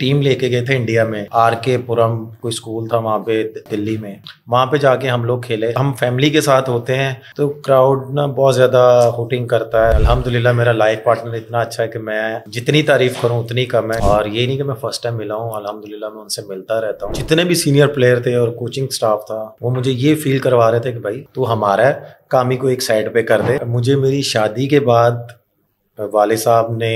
Team लेके गए थे इंडिया में आर के पुरम कोई स्कूल था वहाँ पे दिल्ली में वहाँ पे जाके हम लोग खेले हम फैमिली के साथ होते हैं तो क्राउड ना बहुत ज़्यादा होटिंग करता है अल्हम्दुलिल्लाह मेरा लाइफ पार्टनर इतना अच्छा है कि मैं जितनी तारीफ करूँ उतनी कम है और ये नहीं कि मैं फर्स्ट टाइम मिला हूँ अलहमदुल्ला मैं उनसे मिलता रहता हूँ जितने भी सीनियर प्लेयर थे और कोचिंग स्टाफ था वो मुझे ये फील करवा रहे थे कि भाई तू हमारा ही को एक साइड पे कर दे मुझे मेरी शादी के बाद वाले साहब ने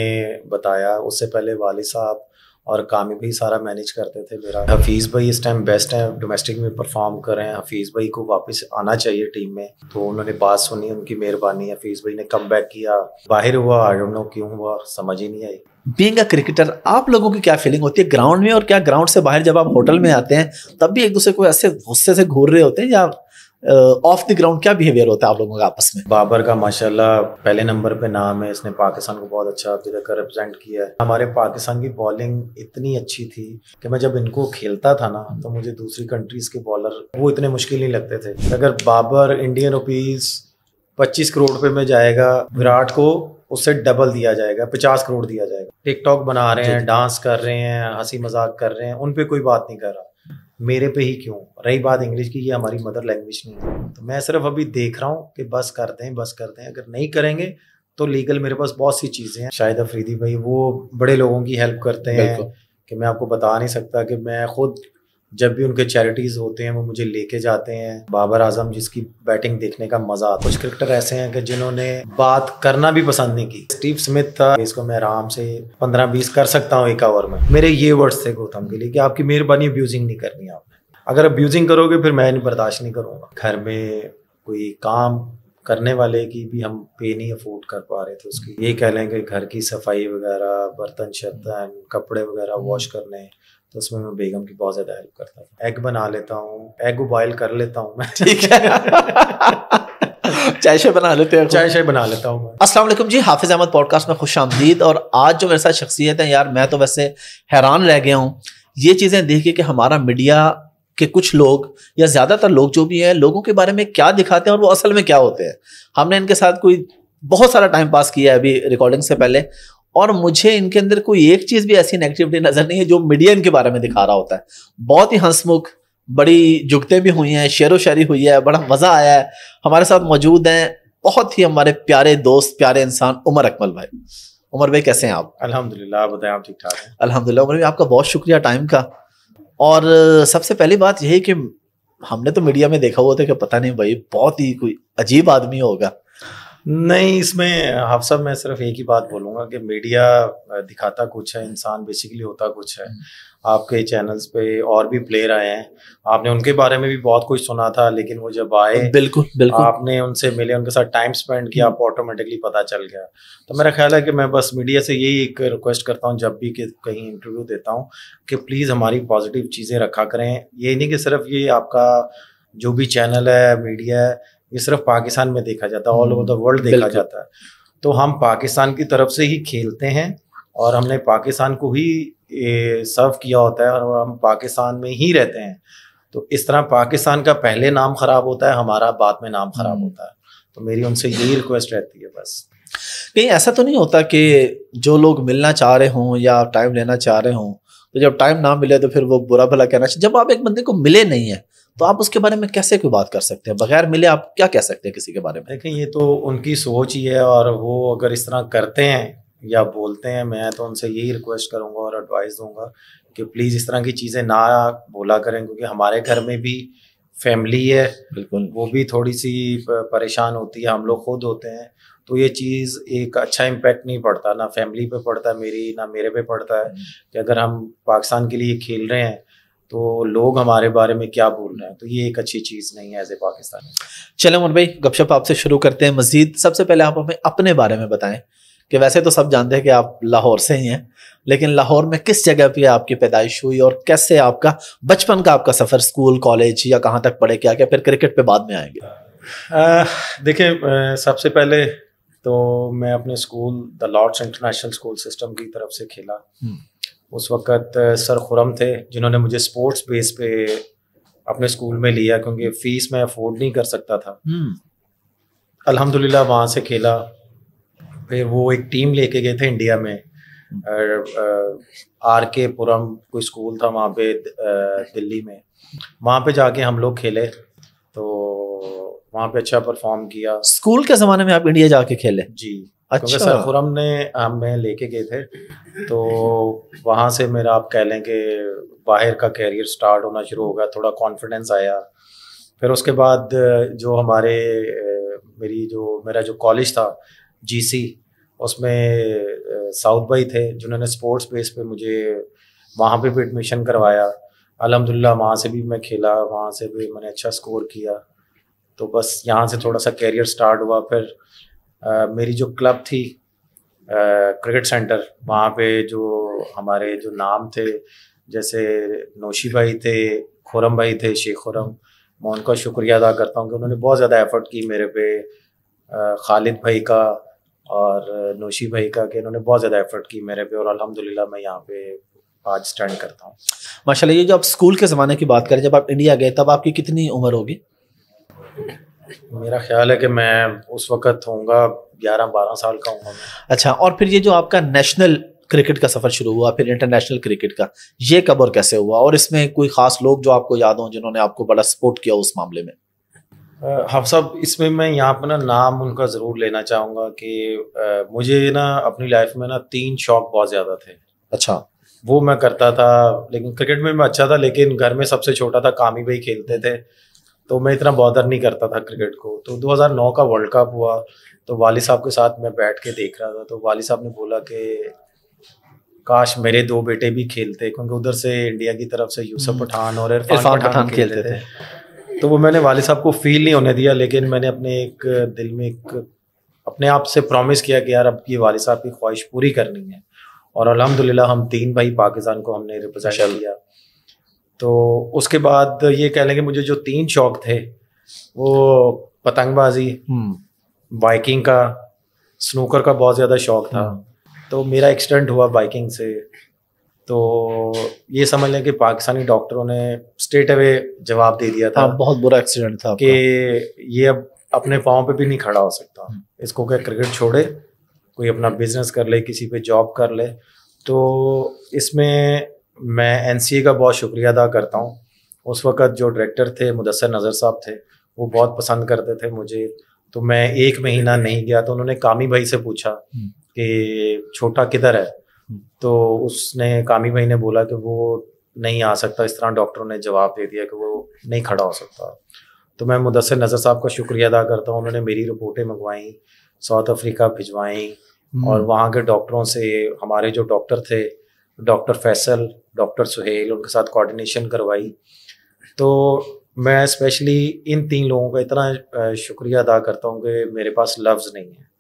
बताया उससे पहले वाले साहब और काम भी सारा मैनेज करते थे मेरा हफीज़ भाई इस टाइम बेस्ट है डोमेस्टिक में परफॉर्म कर रहे हैं हफीज़ भाई को वापस आना चाहिए टीम में तो उन्होंने बात सुनी उनकी मेहरबानी हफीज़ भाई ने कम किया बाहर हुआ आई डोंट नो क्यों हुआ समझ ही नहीं आई बींग अ क्रिकेटर आप लोगों की क्या फीलिंग होती है ग्राउंड में और क्या ग्राउंड से बाहर जब आप होटल में आते हैं तब भी एक दूसरे को ऐसे गुस्से से घूर रहे होते हैं या ऑफ द ग्राउंड क्या बिहेवियर होता है आप लोगों का आपस में बाबर का माशाल्लाह पहले नंबर पे नाम है इसने पाकिस्तान को बहुत अच्छा अभी तक रिप्रेजेंट किया है हमारे पाकिस्तान की बॉलिंग इतनी अच्छी थी कि मैं जब इनको खेलता था ना तो मुझे दूसरी कंट्रीज के बॉलर वो इतने मुश्किल नहीं लगते थे अगर बाबर इंडियन रुपीज पच्चीस करोड़ रुपये में जाएगा विराट को उससे डबल दिया जाएगा पचास करोड़ दिया जाएगा टिकटॉक बना रहे हैं डांस कर रहे हैं हंसी मजाक कर रहे हैं उन पर कोई बात नहीं कर रहा मेरे पे ही क्यों रही बात इंग्लिश की ये हमारी मदर लैंग्वेज नहीं है तो मैं सिर्फ अभी देख रहा हूँ कि बस कर दें बस कर दें अगर नहीं करेंगे तो लीगल मेरे पास बहुत सी चीज़ें हैं शाहिद अफरीदी भाई वो बड़े लोगों की हेल्प करते हैं कि मैं आपको बता नहीं सकता कि मैं खुद जब भी उनके चैरिटीज होते हैं वो मुझे लेके जाते हैं बाबर आजम जिसकी बैटिंग देखने का मजा आता कुछ क्रिकेटर ऐसे हैं कि जिन्होंने बात करना भी पसंद नहीं की स्टीव स्मिथ था इसको मैं आराम से पंद्रह बीस कर सकता हूँ एक आवर में मेरे ये वर्ड्स थे गौतम के लिए कि आपकी मेहरबानी अब्यूजिंग नहीं करनी आपने अगर अब्यूजिंग करोगे फिर मैं बर्दाश्त नहीं करूँगा घर में कोई काम करने वाले की भी हम पे नहीं अफोर्ड कर पा रहे थे उसकी ये कह लें कि घर की सफाई वगैरह बर्तन शर्तन कपड़े वगैरह वॉश करने तो उसमें मैं बेगम की बहुत ज़्यादा हेल्प करता था एग बना लेता हूँ एग उबाइल कर लेता हूँ मैं ठीक है चाय शाय बना लेते हैं चाय शाय बना लेता हूँ अस्सलाम वालेकुम जी हाफिज़ अहमद पॉडकास्ट में खुश आमदीद और आज जो मेरे साथ शख्सियत है यार मैं तो वैसे हैरान रह गया हूँ ये चीज़ें देखिए कि हमारा मीडिया कि कुछ लोग या ज़्यादातर लोग जो भी हैं लोगों के बारे में क्या दिखाते हैं और वो असल में क्या होते हैं हमने इनके साथ कोई बहुत सारा टाइम पास किया है अभी रिकॉर्डिंग से पहले और मुझे इनके अंदर कोई एक चीज़ भी ऐसी नेगेटिविटी नज़र नहीं है जो मीडिया इनके बारे में दिखा रहा होता है बहुत ही हंसमुख बड़ी जुगते भी हुई हैं शेर व शायरी हुई है बड़ा मज़ा आया है हमारे साथ मौजूद हैं बहुत ही हमारे प्यारे दोस्त प्यारे इंसान उमर अकमल भाई उमर भाई कैसे हैं आप अलहमदिल्ला बताएं आप ठीक ठाक हैं अलहमदिल्ला उमर भाई आपका बहुत शुक्रिया टाइम का और सबसे पहली बात यही कि हमने तो मीडिया में देखा हुआ था कि पता नहीं भाई बहुत ही कोई अजीब आदमी होगा नहीं इसमें हफ्सा मैं सिर्फ एक ही बात बोलूंगा कि मीडिया दिखाता कुछ है इंसान बेसिकली होता कुछ है हम्म। आपके चैनल्स पे और भी प्लेयर आए हैं आपने उनके बारे में भी बहुत कुछ सुना था लेकिन वो जब आए बिल्कुल बिल्कुल आपने उनसे मिले उनके साथ टाइम स्पेंड किया आपको ऑटोमेटिकली पता चल गया तो मेरा ख्याल है कि मैं बस मीडिया से यही एक रिक्वेस्ट करता हूँ जब भी कि कहीं इंटरव्यू देता हूँ कि प्लीज़ हमारी पॉजिटिव चीज़ें रखा करें ये नहीं कि सिर्फ ये आपका जो भी चैनल है मीडिया है ये सिर्फ पाकिस्तान में देखा जाता है ऑल ओवर द वर्ल्ड देखा जाता है तो हम पाकिस्तान की तरफ से ही खेलते हैं और हमने पाकिस्तान को ही सर्व किया होता है और हम पाकिस्तान में ही रहते हैं तो इस तरह पाकिस्तान का पहले नाम ख़राब होता है हमारा बाद में नाम ख़राब हम्म। होता है तो मेरी उनसे यही रिक्वेस्ट रहती है बस नहीं ऐसा तो नहीं होता कि जो लोग मिलना चाह रहे हों या टाइम लेना चाह रहे हों तो जब टाइम ना मिले तो फिर वो बुरा भला कहना चाहिए जब आप एक बंदे को मिले नहीं है तो आप उसके बारे में कैसे कोई बात कर सकते हैं बगैर मिले आप क्या कह सकते हैं किसी के बारे में देखें ये तो उनकी सोच ही है और वो अगर इस तरह करते हैं या बोलते हैं मैं तो उनसे यही रिक्वेस्ट करूँगा और एडवाइस दूंगा कि प्लीज़ इस तरह की चीज़ें ना बोला करें क्योंकि हमारे घर में भी फैमिली है बिल्कुल वो भी थोड़ी सी परेशान होती है हम लोग खुद होते हैं तो ये चीज़ एक अच्छा इम्पेक्ट नहीं पड़ता ना फैमिली पे पड़ता है मेरी ना मेरे पे पड़ता है कि अगर हम पाकिस्तान के लिए खेल रहे हैं तो लोग हमारे बारे में क्या बोल रहे हैं तो ये एक अच्छी चीज़ नहीं है एज ए पाकिस्तान चलो मन भाई गपशप आपसे शुरू करते हैं मजीद सबसे पहले आप हमें अपने बारे में बताएं कि वैसे तो सब जानते हैं कि आप लाहौर से ही हैं लेकिन लाहौर में किस जगह पे आपकी पैदाइश हुई और कैसे आपका बचपन का आपका सफ़र स्कूल कॉलेज या कहाँ तक पढ़े क्या क्या फिर क्रिकेट पे बाद में आएंगे देखिए सबसे पहले तो मैं अपने school the Lords International School system की तरफ से खेला हम्म। उस वक्त सर खुरम थे जिन्होंने मुझे स्पोर्ट्स बेस पे अपने स्कूल में लिया क्योंकि फीस मैं अफोर्ड नहीं कर सकता था हम्म। अलहमदुल्ला वहाँ से खेला फिर वो एक टीम लेके गए थे इंडिया में आर के पुरम कोई स्कूल था वहाँ पे दिल्ली में वहाँ पे जाके हम लोग खेले तो वहाँ पे अच्छा परफॉर्म किया स्कूल के ज़माने में आप इंडिया जाके खेले जी अच्छा पुरम ने हमें लेके गए थे तो वहाँ से मेरा आप कह लें कि बाहर का कैरियर स्टार्ट होना शुरू हो गया थोड़ा कॉन्फिडेंस आया फिर उसके बाद जो हमारे मेरी जो मेरा जो कॉलेज था जीसी उसमें साउथ भाई थे जिन्होंने स्पोर्ट्स बेस पे मुझे वहाँ पे भी एडमिशन करवाया अलहमदिल्ला वहाँ से भी मैं खेला वहाँ से भी मैंने अच्छा स्कोर किया तो बस यहाँ से थोड़ा सा कैरियर स्टार्ट हुआ फिर आ, मेरी जो क्लब थी आ, क्रिकेट सेंटर वहाँ पे जो हमारे जो नाम थे जैसे नोशी भाई थे खुरम भाई थे शेख खुरम मैं उनका शुक्रिया अदा करता हूँ कि उन्होंने बहुत ज़्यादा एफर्ट की मेरे पे आ, खालिद भाई का और नोशी भाई का कि इन्होंने बहुत ज़्यादा एफर्ट की मेरे पे और अल्हम्दुलिल्लाह मैं यहाँ पे आज स्टैंड करता हूँ माशाल्लाह ये जो आप स्कूल के ज़माने की बात करें जब आप इंडिया गए तब आपकी कितनी उम्र होगी मेरा ख्याल है कि मैं उस वक्त होऊंगा ग्यारह बारह साल का हूँ अच्छा और फिर ये जो आपका नेशनल क्रिकेट का सफ़र शुरू हुआ फिर इंटरनेशनल क्रिकेट का ये कब और कैसे हुआ और इसमें कोई ख़ास लोग जो आपको याद हों जिन्होंने आपको बड़ा सपोर्ट किया उस मामले में हम सब इसमें मैं यहाँ पर ना नाम उनका ज़रूर लेना चाहूँगा कि मुझे ना अपनी लाइफ में ना तीन शौक बहुत ज़्यादा थे अच्छा वो मैं करता था लेकिन क्रिकेट में मैं अच्छा था लेकिन घर में सबसे छोटा था कामी भाई खेलते थे तो मैं इतना बॉदर नहीं करता था क्रिकेट को तो 2009 का वर्ल्ड कप हुआ तो वाली साहब के साथ मैं बैठ के देख रहा था तो वाली साहब ने बोला कि काश मेरे दो बेटे भी खेलते क्योंकि उधर से इंडिया की तरफ से यूसुफ हम्म। पठान और इरफान पठान खेलते थे तो वो मैंने वाले साहब को फील नहीं होने दिया लेकिन मैंने अपने एक दिल में एक अपने आप से प्रॉमिस किया कि यार अब ये वाले साहब की ख्वाहिश पूरी करनी है और अलहमदिल्ला हम तीन भाई पाकिस्तान को हमने रिप्रेजेंट किया तो उसके बाद ये कह लें कि मुझे जो तीन शौक थे वो पतंगबाजी हम्म। बाइकिंग का स्नूकर का बहुत ज़्यादा शौक था हम्म। तो मेरा एक्सीडेंट हुआ बाइकिंग से तो ये समझ लें कि पाकिस्तानी डॉक्टरों ने स्टेट अवे जवाब दे दिया था हाँ, बहुत बुरा एक्सीडेंट था कि ये अब अपने पाँव पे भी नहीं खड़ा हो सकता हम्म। इसको क्या क्रिकेट छोड़े कोई अपना बिजनेस कर ले किसी पे जॉब कर ले तो इसमें मैं एन का बहुत शुक्रिया अदा करता हूँ उस वक़्त जो डायरेक्टर थे मुदसर नज़र साहब थे वो बहुत पसंद करते थे मुझे तो मैं एक महीना नहीं गया तो उन्होंने कामी भाई से पूछा हम्म। कि छोटा किधर है तो उसने कामी भाई ने बोला कि वो नहीं आ सकता इस तरह डॉक्टरों ने जवाब दे दिया कि वो नहीं खड़ा हो सकता तो मैं मुदसर नज़र साहब का शुक्रिया अदा करता हूँ उन्होंने मेरी रिपोर्टें मंगवाईं साउथ अफ्रीका भिजवाई हम्म। और वहाँ के डॉक्टरों से हमारे जो डॉक्टर थे डॉक्टर फैसल डॉक्टर सुहेल उनके साथ कोऑर्डिनेशन करवाई तो मैं स्पेशली इन तीन लोगों का इतना शुक्रिया अदा करता हूँ कि मेरे पास लफ्ज़ नहीं है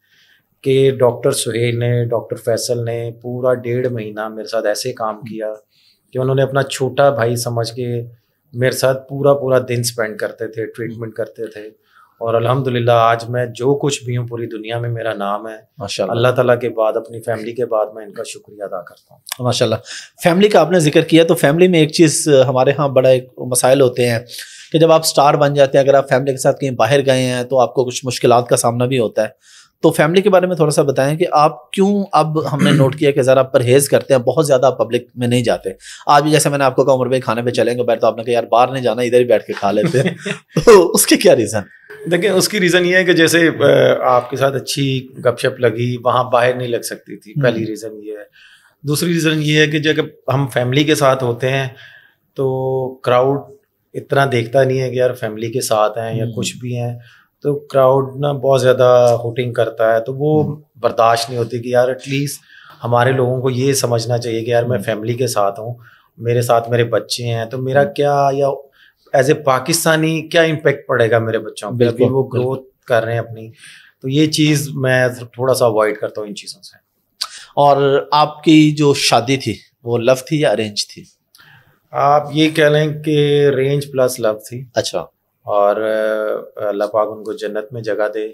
कि डॉक्टर सुहेल ने डॉक्टर फैसल ने पूरा डेढ़ महीना मेरे साथ ऐसे काम हम्म। किया कि उन्होंने अपना छोटा भाई समझ के मेरे साथ पूरा पूरा दिन स्पेंड करते थे ट्रीटमेंट हम्म। करते थे और अल्हम्दुलिल्लाह आज मैं जो कुछ भी हूँ पूरी दुनिया में मेरा नाम है अल्लाह ताला के बाद अपनी फैमिली के बाद मैं इनका शुक्रिया अदा करता हूँ माशाल्लाह फैमिली का आपने जिक्र किया तो फैमिली में एक चीज़ हमारे यहाँ बड़ा एक मसाइल होते हैं कि जब आप स्टार बन जाते हैं अगर आप फैमिली के साथ कहीं बाहर गए हैं तो आपको कुछ मुश्किल का सामना भी होता है तो फैमिली के बारे में थोड़ा सा बताएं कि आप क्यों अब हमने नोट किया कि ज़रा परहेज करते हैं बहुत ज़्यादा पब्लिक में नहीं जाते आज भी जैसे मैंने आपको कहा उम्र भाई खाने पे चलेंगे बैठ तो आपने कहा यार बाहर नहीं जाना इधर ही बैठ के खा लेते हैं तो उसके क्या रीज़न देखिए उसकी रीज़न ये है कि जैसे आपके साथ अच्छी गपशप लगी वहाँ बाहर नहीं लग सकती थी पहली रीज़न हम्म। ये है दूसरी रीज़न ये है कि जब हम फैमिली के साथ होते हैं तो क्राउड इतना देखता नहीं है कि यार फैमिली के साथ हैं या हम्म। कुछ भी हैं तो क्राउड ना बहुत ज़्यादा होटिंग करता है तो वो हम्म। बर्दाश्त नहीं होती कि यार एटलीस्ट हमारे लोगों को ये समझना चाहिए कि यार मैं फैमिली के साथ हूँ मेरे साथ मेरे बच्चे हैं तो मेरा क्या या एज ए पाकिस्तानी क्या इम्पेक्ट पड़ेगा मेरे बच्चों पर अभी वो ग्रोथ कर रहे हैं अपनी तो ये चीज़ मैं थोड़ा सा अवॉइड करता हूँ इन चीज़ों से और आपकी जो शादी थी वो लव थी या अरेंज थी आप ये कह लें कि रेंज प्लस लव थी अच्छा और अल्लाह पाक उनको जन्नत में जगह दे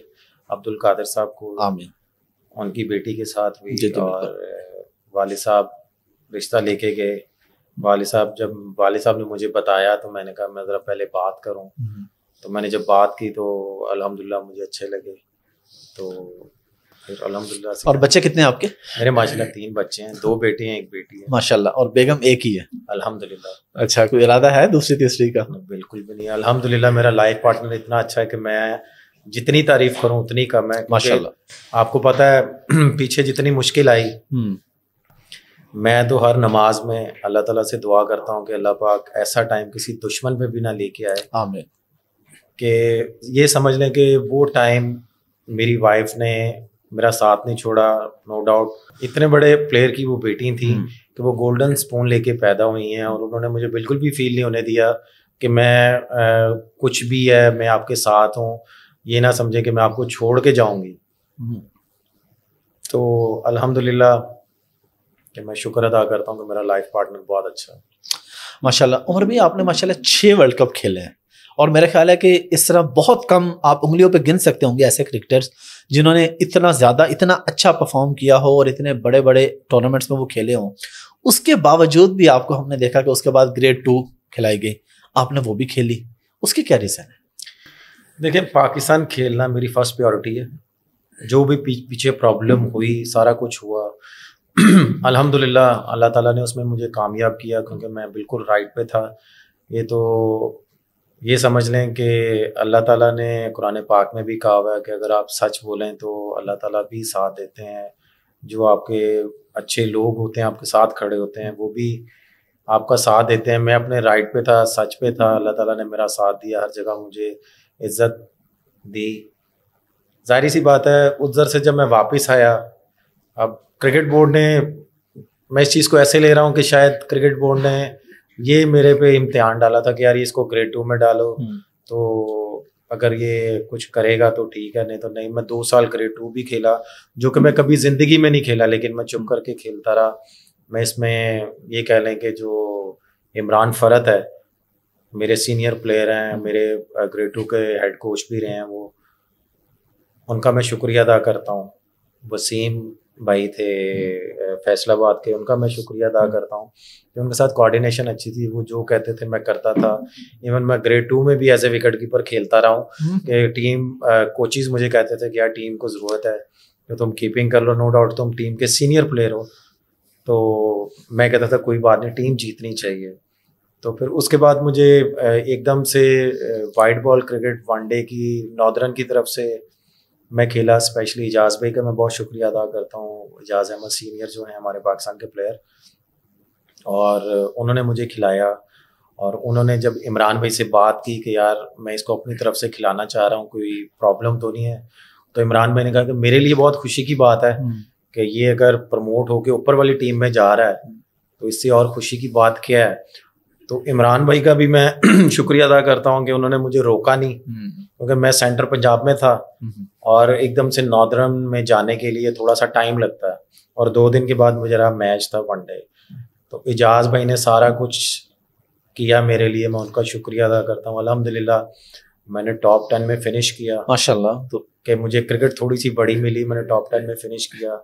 अब्दुल कादिर साहब को आमीन उनकी बेटी के साथ हुई और वाले साहब रिश्ता लेके गए वाले साहब जब वाले साहब ने मुझे बताया तो मैंने कहा मैं ज़रा पहले बात करूं हम्म। तो मैंने जब बात की तो अल्हम्दुलिल्लाह मुझे अच्छे लगे तो अलहमदिल्ला और बच्चे कितने हैं आपके मेरे माशा तीन बच्चे हैं दो बेटे हैं एक बेटी है माशाल्लाह और बेगम एक ही है अलहमदिल्ला अच्छा कोई इरादा है दूसरी तीसरी का बिल्कुल भी नहीं अलहमदिल्ला मेरा लाइफ पार्टनर इतना अच्छा है कि मैं जितनी तारीफ करूं उतनी कम है माशाल्लाह आपको पता है पीछे जितनी मुश्किल आई हम्म। मैं तो हर नमाज में अल्लाह ताला से दुआ करता हूँ कि अल्लाह पाक ऐसा टाइम किसी दुश्मन पे भी ना लेके आए आमीन कि ये समझ लें कि वो टाइम मेरी वाइफ ने मेरा साथ नहीं छोड़ा नो डाउट इतने बड़े प्लेयर की वो बेटी थी हम्म। कि वो गोल्डन स्पून लेके पैदा हुई हैं और उन्होंने मुझे बिल्कुल भी फील नहीं होने दिया कि मैं आ, कुछ भी है मैं आपके साथ हूँ ये ना समझे कि मैं आपको छोड़ के जाऊंगी हम्म। तो अल्हम्दुलिल्लाह कि मैं शुक्र अदा करता हूँ कि मेरा लाइफ पार्टनर बहुत अच्छा है माशाल्लाह और भी आपने माशाल्लाह छः वर्ल्ड कप खेले हैं और मेरा ख्याल है कि इस तरह बहुत कम आप उंगलियों पे गिन सकते होंगे ऐसे क्रिकेटर्स जिन्होंने इतना ज़्यादा इतना अच्छा परफॉर्म किया हो और इतने बड़े बड़े टूर्नामेंट्स में वो खेले हों उसके बावजूद भी आपको हमने देखा कि उसके बाद ग्रेड टू खिलाई गई आपने वो भी खेली उसकी क्या रीज़न है देखिए पाकिस्तान खेलना मेरी फर्स्ट प्योरिटी है जो भी पीछे प्रॉब्लम हुई सारा कुछ हुआ अल्हम्दुलिल्लाह अल्लाह ताला ने उसमें मुझे कामयाब किया क्योंकि मैं बिल्कुल राइट पे था ये तो ये समझ लें कि अल्लाह ताला ने कुरान पाक में भी कहा हुआ है कि अगर आप सच बोलें तो अल्लाह ताला भी साथ देते हैं जो आपके अच्छे लोग होते हैं आपके साथ खड़े होते हैं वो भी आपका साथ देते हैं मैं अपने राइट पे था सच पे था अल्लाह ताला ने मेरा साथ दिया हर जगह मुझे इज्जत दी जाहिर सी बात है उधर से जब मैं वापस आया अब क्रिकेट बोर्ड ने मैं इस चीज़ को ऐसे ले रहा हूँ कि शायद क्रिकेट बोर्ड ने ये मेरे पे इम्तिहान डाला था कि यार इसको ग्रेड टू में डालो हम्म। तो अगर ये कुछ करेगा तो ठीक है नहीं तो नहीं मैं दो साल ग्रेड टू भी खेला जो कि मैं कभी ज़िंदगी में नहीं खेला लेकिन मैं चुप हम्म। करके खेलता रहा मैं इसमें ये कह लें कि जो इमरान फ़रत है मेरे सीनियर प्लेयर हैं हम्म। मेरे ग्रेड टू के हेड कोच भी रहे हैं वो उनका मैं शुक्रिया अदा करता हूँ वसीम भाई थे हम्म। फैसलाबाद के उनका मैं शुक्रिया अदा हम्म। करता हूँ कि उनके साथ कोऑर्डिनेशन अच्छी थी वो जो कहते थे मैं करता था इवन मैं ग्रेड टू में भी एज ए विकेट कीपर खेलता रहा हूँ हम्म। कि टीम कोचिज मुझे कहते थे कि यार टीम को ज़रूरत है तो तुम कीपिंग कर लो नो डाउट तुम टीम के सीनियर प्लेयर हो तो मैं कहता था कोई बात नहीं टीम जीतनी चाहिए तो फिर उसके बाद मुझे एकदम से वाइट बॉल क्रिकेट वनडे की नॉर्दर्न की तरफ से मैं खेला स्पेशली एजाज भाई का मैं बहुत शुक्रिया अदा करता हूँ एजाज अहमद सीनियर जो हैं हमारे पाकिस्तान के प्लेयर और उन्होंने मुझे खिलाया और उन्होंने जब इमरान भाई से बात की कि यार मैं इसको अपनी तरफ से खिलाना चाह रहा हूँ कोई प्रॉब्लम तो नहीं है तो इमरान भाई ने कहा कि मेरे लिए बहुत खुशी की बात है हम्म। कि ये अगर प्रमोट होके ऊपर वाली टीम में जा रहा है हम्म। तो इससे और खुशी की बात क्या है तो इमरान भाई का भी मैं शुक्रिया अदा करता हूँ कि उन्होंने मुझे रोका नहीं हम्म। क्योंकि मैं सेंटर पंजाब में था हम्म। और एकदम से नॉर्दर्न में जाने के लिए थोड़ा सा टाइम लगता है और दो दिन के बाद मुझे रहा मैच था वनडे तो एजाज भाई ने सारा कुछ किया मेरे लिए मैं उनका शुक्रिया अदा करता हूँ अलहमदिल्ला मैंने टॉप टेन में फिनिश किया माशाल्लाह तो कि मुझे क्रिकेट थोड़ी सी बड़ी मिली मैंने टॉप टेन में फिनिश किया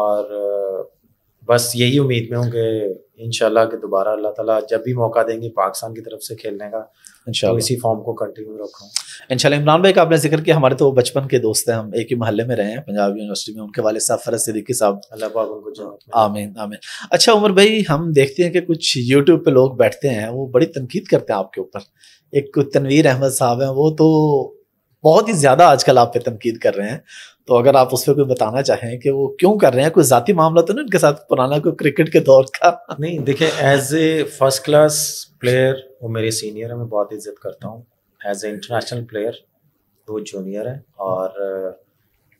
और बस यही उम्मीद में हूँ कि इन कि दोबारा अल्लाह ताला जब भी मौका देंगे पाकिस्तान की तरफ से खेलने का तो इसी फॉर्म को कंटिन्यू रखा इनशाला इमरान भाई का आपने जिक्र किया हमारे तो बचपन के दोस्त हैं हम एक ही मोहल्ले में रहे हैं पंजाब यूनिवर्सिटी में उनके वाले साहब फरज सिद्दीकी साहब अल्लाह उनको आमीन आमीन अच्छा उमर भाई हम देखते हैं कि कुछ यूट्यूब पे लोग बैठते हैं वो बड़ी तनकीद करते हैं आपके ऊपर एक तनवीर अहमद साहब हैं वो तो बहुत ही ज़्यादा आजकल आप पे तनकीद कर रहे हैं तो अगर आप उस पर कोई बताना चाहें कि वो क्यों कर रहे हैं कोई ज़ाती मामला तो ना इनके साथ पुराना कोई क्रिकेट के दौर का नहीं देखिए as a first class player वो मेरे सीनियर है मैं बहुत इज्जत करता हूँ एज ए इंटरनेशनल प्लेयर वो जूनियर है और uh,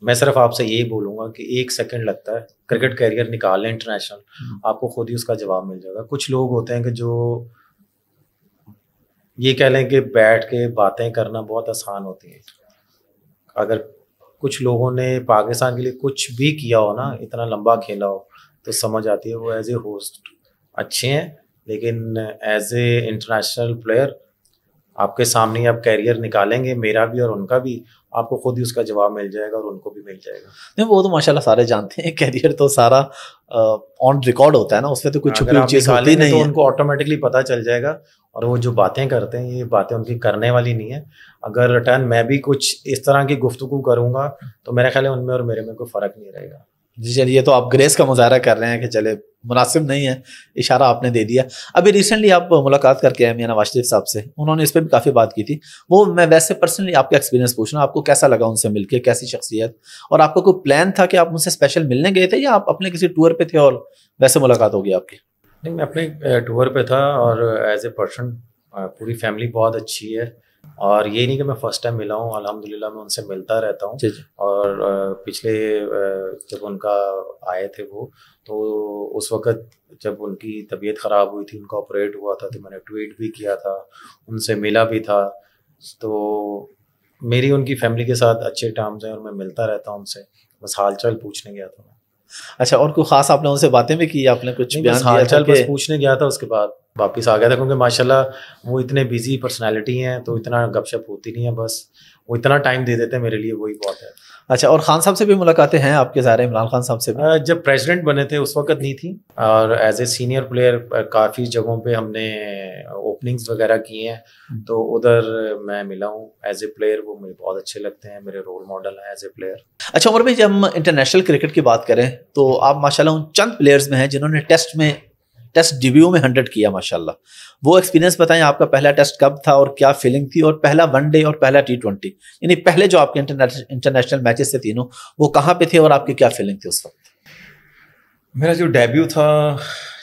मैं सिर्फ आपसे यही बोलूँगा कि एक सेकंड लगता है क्रिकेट कैरियर निकाल लें इंटरनेशनल हम्म। आपको खुद ही उसका जवाब मिल जाएगा कुछ लोग होते हैं कि जो ये कह लें कि बैठ के बातें करना बहुत आसान होती है अगर कुछ लोगों ने पाकिस्तान के लिए कुछ भी किया हो ना इतना लंबा खेला हो तो समझ आती है वो एज ए होस्ट अच्छे हैं लेकिन एज ए इंटरनेशनल प्लेयर आपके सामने आप कैरियर निकालेंगे मेरा भी और उनका भी आपको खुद ही उसका जवाब मिल जाएगा और उनको भी मिल जाएगा नहीं वो तो माशाल्लाह सारे जानते हैं कैरियर तो सारा ऑन रिकॉर्ड होता है ना उसमें तो कुछ छुपी चीज होती नहीं तो है। उनको ऑटोमेटिकली पता चल जाएगा और वो जो बातें करते हैं ये बातें उनकी करने वाली नहीं है अगर रिटर्न मैं भी कुछ इस तरह की गुफ्तु करूँगा तो मेरे ख्याल है उनमें और मेरे में कोई फ़र्क नहीं रहेगा जी चलिए तो आप ग्रेस का मुजाहरा कर रहे हैं कि चले मुनासिब नहीं है इशारा आपने दे दिया अभी रिसेंटली आप मुलाकात करके आए मियाँ नवाज शरीफ साहब से उन्होंने इस पर भी काफ़ी बात की थी वो मैं वैसे पर्सनली आपका एक्सपीरियंस पूछ रहा हूँ आपको कैसा लगा उनसे मिलकर कैसी शख्सियत और आपका कोई प्लान था कि आप उनसे स्पेशल मिलने गए थे या आप अपने किसी टूर पर थे और वैसे मुलाकात होगी आपकी नहीं मैं अपने टूर पर था और एज ए पर्सन पूरी फैमिली बहुत अच्छी है और ये नहीं कि मैं फर्स्ट टाइम मिला हूँ अलहमदिल्ला मैं उनसे मिलता रहता हूँ और पिछले जब उनका आए थे वो तो उस वक़्त जब उनकी तबीयत ख़राब हुई थी उनका ऑपरेट हुआ था तो मैंने ट्वीट भी किया था उनसे मिला भी था तो मेरी उनकी फैमिली के साथ अच्छे टर्म्स हैं और मैं मिलता रहता हूँ उनसे बस हालचाल पूछने गया था अच्छा और कोई ख़ास आपने उनसे बातें भी की आपने कुछ हालचाल बस पूछने गया था उसके बाद वापस आ गया था क्योंकि माशाल्लाह वो इतने बिजी पर्सनालिटी हैं तो इतना गपशप होती नहीं है बस वो इतना टाइम दे देते हैं मेरे लिए वही बहुत है अच्छा और खान साहब से भी मुलाकातें हैं आपके ज़ाहिर इमरान खान साहब से भी जब प्रेसिडेंट बने थे उस वक्त नहीं थी और एज ए सीनियर प्लेयर काफ़ी जगहों पे हमने ओपनिंग्स वगैरह की हैं हम्म। तो उधर मैं मिला हूँ एज ए प्लेयर वो मुझे बहुत अच्छे लगते हैं मेरे रोल मॉडल हैं एज ए प्लेयर अच्छा और भाई जब हम इंटरनेशनल क्रिकेट की बात करें तो आप माशाल्लाह उन चंद प्लेयर्स में हैं जिन्होंने टेस्ट में टेस्ट डिब्यू में हंड्रेड किया माशाल्लाह वो एक्सपीरियंस बताएं आपका पहला टेस्ट कब था और क्या फीलिंग थी और पहला वनडे और पहला टी ट्वेंटी यानी पहले जो आपके इंटरनेशनल मैचेस थे तीनों वो कहाँ पे थे और आपकी क्या फीलिंग थी उस वक्त मेरा जो डेब्यू था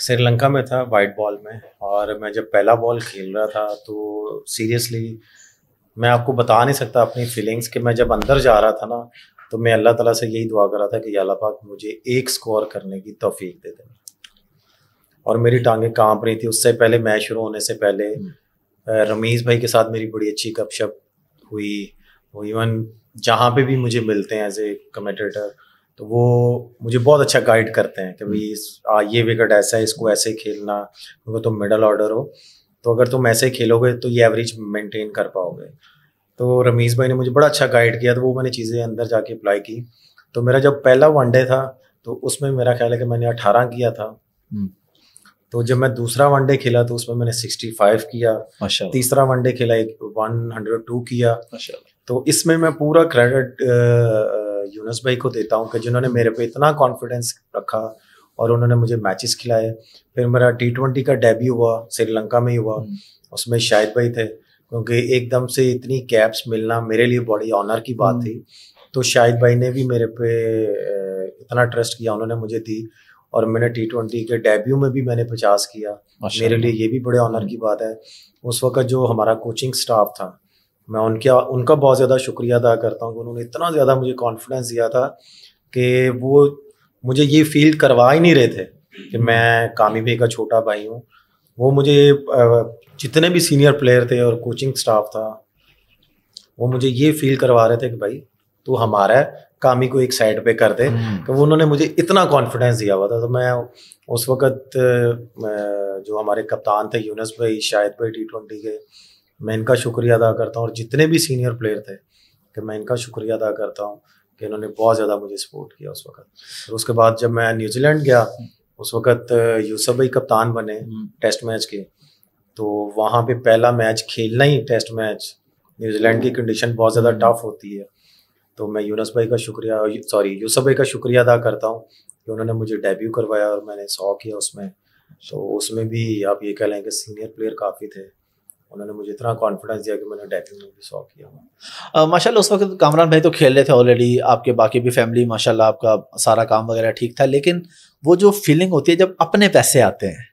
श्रीलंका में था वाइट बॉल में और मैं जब पहला बॉल खेल रहा था तो सीरियसली मैं आपको बता नहीं सकता अपनी फीलिंग्स कि मैं जब अंदर जा रहा था ना तो मैं अल्लाह ताला से यही दुआ कर रहा था कि अल्लाह पाक मुझे एक स्कोर करने की तोफीक दे देना और मेरी टांगें कांप रही थी उससे पहले मैच शुरू होने से पहले हम्म। रमीज़ भाई के साथ मेरी बड़ी अच्छी गपशप हुई वो इवन जहाँ पे भी मुझे मिलते हैं एज ए कमेंटेटर तो वो मुझे बहुत अच्छा गाइड करते हैं कि हम्म। भाई ये विकेट ऐसा है इसको ऐसे खेलना क्योंकि तुम मिडल ऑर्डर हो तो अगर तुम ऐसे खेलोगे तो ये एवरेज मेंटेन कर पाओगे तो रमीज़ भाई ने मुझे बड़ा अच्छा गाइड किया तो वो मैंने चीज़ें अंदर जाके अप्लाई की तो मेरा जब पहला वनडे था तो उसमें मेरा ख्याल है कि मैंने अठारह किया था हम्म। तो जब मैं दूसरा वनडे खेला तो उसमें मैंने 65 किया तीसरा वनडे खेला एक 102 किया तो इसमें मैं पूरा क्रेडिट यूनस भाई को देता हूँ कि जिन्होंने मेरे पे इतना कॉन्फिडेंस रखा और उन्होंने मुझे मैचेस खिलाए फिर मेरा टी ट्वेंटी का डेब्यू हुआ श्रीलंका में ही हुआ हम्म। उसमें शाहिद भाई थे क्योंकि एकदम से इतनी कैप्स मिलना मेरे लिए बड़ी ऑनर की बात हम्म। थी तो शाहिद भाई ने भी मेरे पे इतना ट्रस्ट किया उन्होंने मुझे दी और मैंने टी ट्वेंटी के डेब्यू में भी मैंने पचास किया मेरे लिए ये भी बड़े ऑनर की बात है उस वक्त जो हमारा कोचिंग स्टाफ था मैं उनका उनका बहुत ज़्यादा शुक्रिया अदा करता हूँ उन्होंने इतना ज़्यादा मुझे कॉन्फिडेंस दिया था कि वो मुझे ये फील करवा ही नहीं रहे थे कि हम्म। मैं कामी भाई का छोटा भाई हूँ वो मुझे जितने भी सीनियर प्लेयर थे और कोचिंग स्टाफ था वो मुझे ये फील करवा रहे थे कि भाई तू हमारा है काम ही को एक साइड पे कर दे हम्म। तो उन्होंने मुझे इतना कॉन्फिडेंस दिया हुआ था तो मैं उस वक्त जो हमारे कप्तान थे यूनस भाई शाहिद भाई टी ट्वेंटी के मैं इनका शुक्रिया अदा करता हूँ और जितने भी सीनियर प्लेयर थे कि मैं इनका शुक्रिया अदा करता हूँ कि इन्होंने बहुत ज़्यादा मुझे सपोर्ट किया उस वक्त फिर उसके बाद जब मैं न्यूजीलैंड गया उस वक्त यूसुफ भाई कप्तान बने टेस्ट हम्म। मैच के तो वहाँ पे पहला मैच खेलना ही टेस्ट मैच न्यूजीलैंड की कंडीशन बहुत ज़्यादा टफ हम्म। होती है तो मैं यूनस भाई का शुक्रिया सॉरी यूसफ भाई का शुक्रिया अदा करता हूँ कि उन्होंने मुझे डेब्यू करवाया और मैंने सौ किया उसमें तो उसमें भी आप ये कह लें कि सीनियर प्लेयर काफ़ी थे उन्होंने मुझे इतना कॉन्फिडेंस दिया कि मैंने डेब्यू में भी सौ किया माशाल्लाह उस वक्त कामरान भाई तो खेल रहे थे ऑलरेडी आपके बाकी भी फैमिली माशाल्लाह आपका सारा काम वगैरह ठीक था लेकिन वो जो फीलिंग होती है जब अपने पैसे आते हैं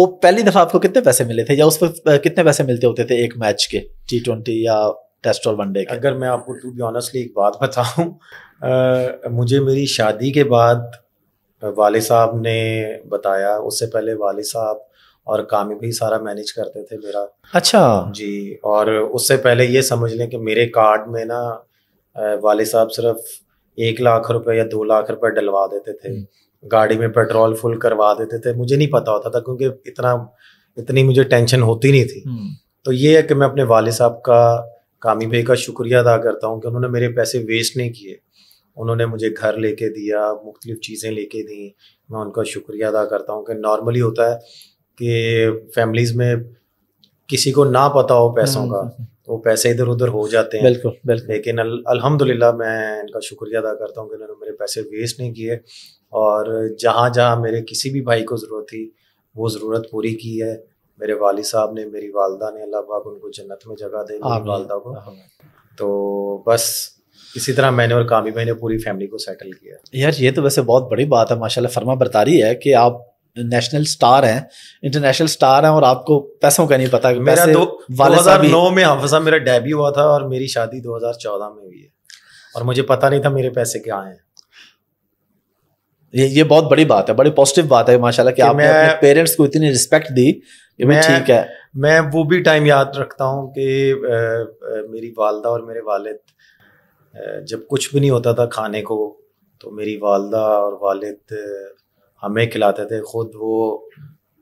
वो पहली दफ़ा आपको कितने पैसे मिले थे या उस पर कितने पैसे मिलते होते थे एक मैच के टी ट्वेंटी या टेस्ट और वनडे अगर मैं आपको टू बी ऑनेस्टली एक बात बताऊं मुझे मेरी शादी के बाद वाले साहब ने बताया उससे पहले वाले साहब और कामी भी सारा मैनेज करते थे मेरा अच्छा जी और उससे पहले ये समझ लें कि मेरे कार्ड में ना वाले साहब सिर्फ एक लाख रुपए या दो लाख रुपए डलवा देते थे हम्म। गाड़ी में पेट्रोल फुल करवा देते थे मुझे नहीं पता होता था क्योंकि इतना इतनी मुझे टेंशन होती नहीं थी हम्म। तो ये है कि मैं अपने वाले साहब का कामी भाई का शुक्रिया अदा करता हूँ कि उन्होंने मेरे पैसे वेस्ट नहीं किए उन्होंने मुझे घर लेके दिया मुख्तलिफ चीज़ें लेके दी मैं उनका शुक्रिया अदा करता हूँ कि नॉर्मली होता है कि फैमिलीज़ में किसी को ना पता हो पैसों हम्म, का वो हम्म, हम्म। तो पैसे इधर उधर हो जाते हैं बिल्कुल बिल्कुल लेकिन अल, अल्हम्दुलिल्लाह मैं इनका शुक्रिया अदा करता हूँ कि इन्होंने मेरे पैसे वेस्ट नहीं किए और जहाँ जहाँ मेरे किसी भी भाई को ज़रूरत थी वो ज़रूरत पूरी की है मेरे वाली साहब ने मेरी वालदा ने अल्लाह पाक उनको जन्नत में जगह दे वालदा को तो बस इसी तरह मैंने और कामी भाई ने पूरी फैमिली को सेटल किया यार ये तो वैसे बहुत बड़ी बात है माशाल्लाह फर्मा रही है कि आप नेशनल स्टार हैं इंटरनेशनल स्टार हैं और आपको पैसों का नहीं पता मेरा दो हजार नौ में हफ्सा मेरा डेब्यू हुआ था और मेरी शादी 2014 में हुई है और मुझे पता नहीं था मेरे पैसे क्या है हैं ये ये बहुत बड़ी बात है बड़ी पॉजिटिव बात है माशाल्लाह कि, कि आपने अपने पेरेंट्स को इतनी रिस्पेक्ट दी कि मैं ठीक है मैं वो भी टाइम याद रखता हूँ कि आ, आ, मेरी वालदा और मेरे वालिद जब कुछ भी नहीं होता था खाने को तो मेरी वालदा और वालिद हमें खिलाते थे खुद वो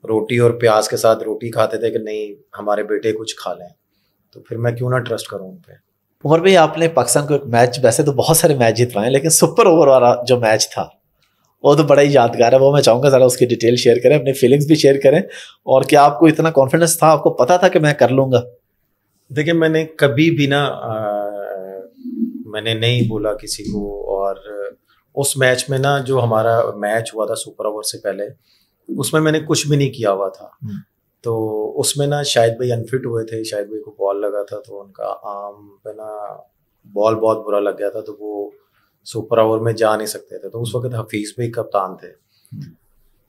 रोटी और प्याज के साथ रोटी खाते थे कि नहीं हमारे बेटे कुछ खा लें तो फिर मैं क्यों ना ट्रस्ट करूँ उन पर उमर भाई आपने पाकिस्तान को एक मैच वैसे तो बहुत सारे मैच जीतवाए लेकिन सुपर ओवर वाला जो मैच था वो तो बड़ा ही यादगार है वो मैं चाहूँगा ज़रा उसकी डिटेल शेयर करें अपनी फीलिंग्स भी शेयर करें और क्या आपको इतना कॉन्फिडेंस था आपको पता था कि मैं कर लूँगा देखिए मैंने कभी भी ना मैंने नहीं बोला किसी को और उस मैच में ना जो हमारा मैच हुआ था सुपर ओवर से पहले उसमें मैंने कुछ भी नहीं किया हुआ था हम्म। तो उसमें ना शायद भाई अनफिट हुए थे शायद भाई को बॉल लगा था तो उनका आम पे ना बॉल बहुत बुरा लग गया था तो वो सुपर ओवर में जा नहीं सकते थे तो उस वक्त हफीज़ भी कप्तान थे हम्म।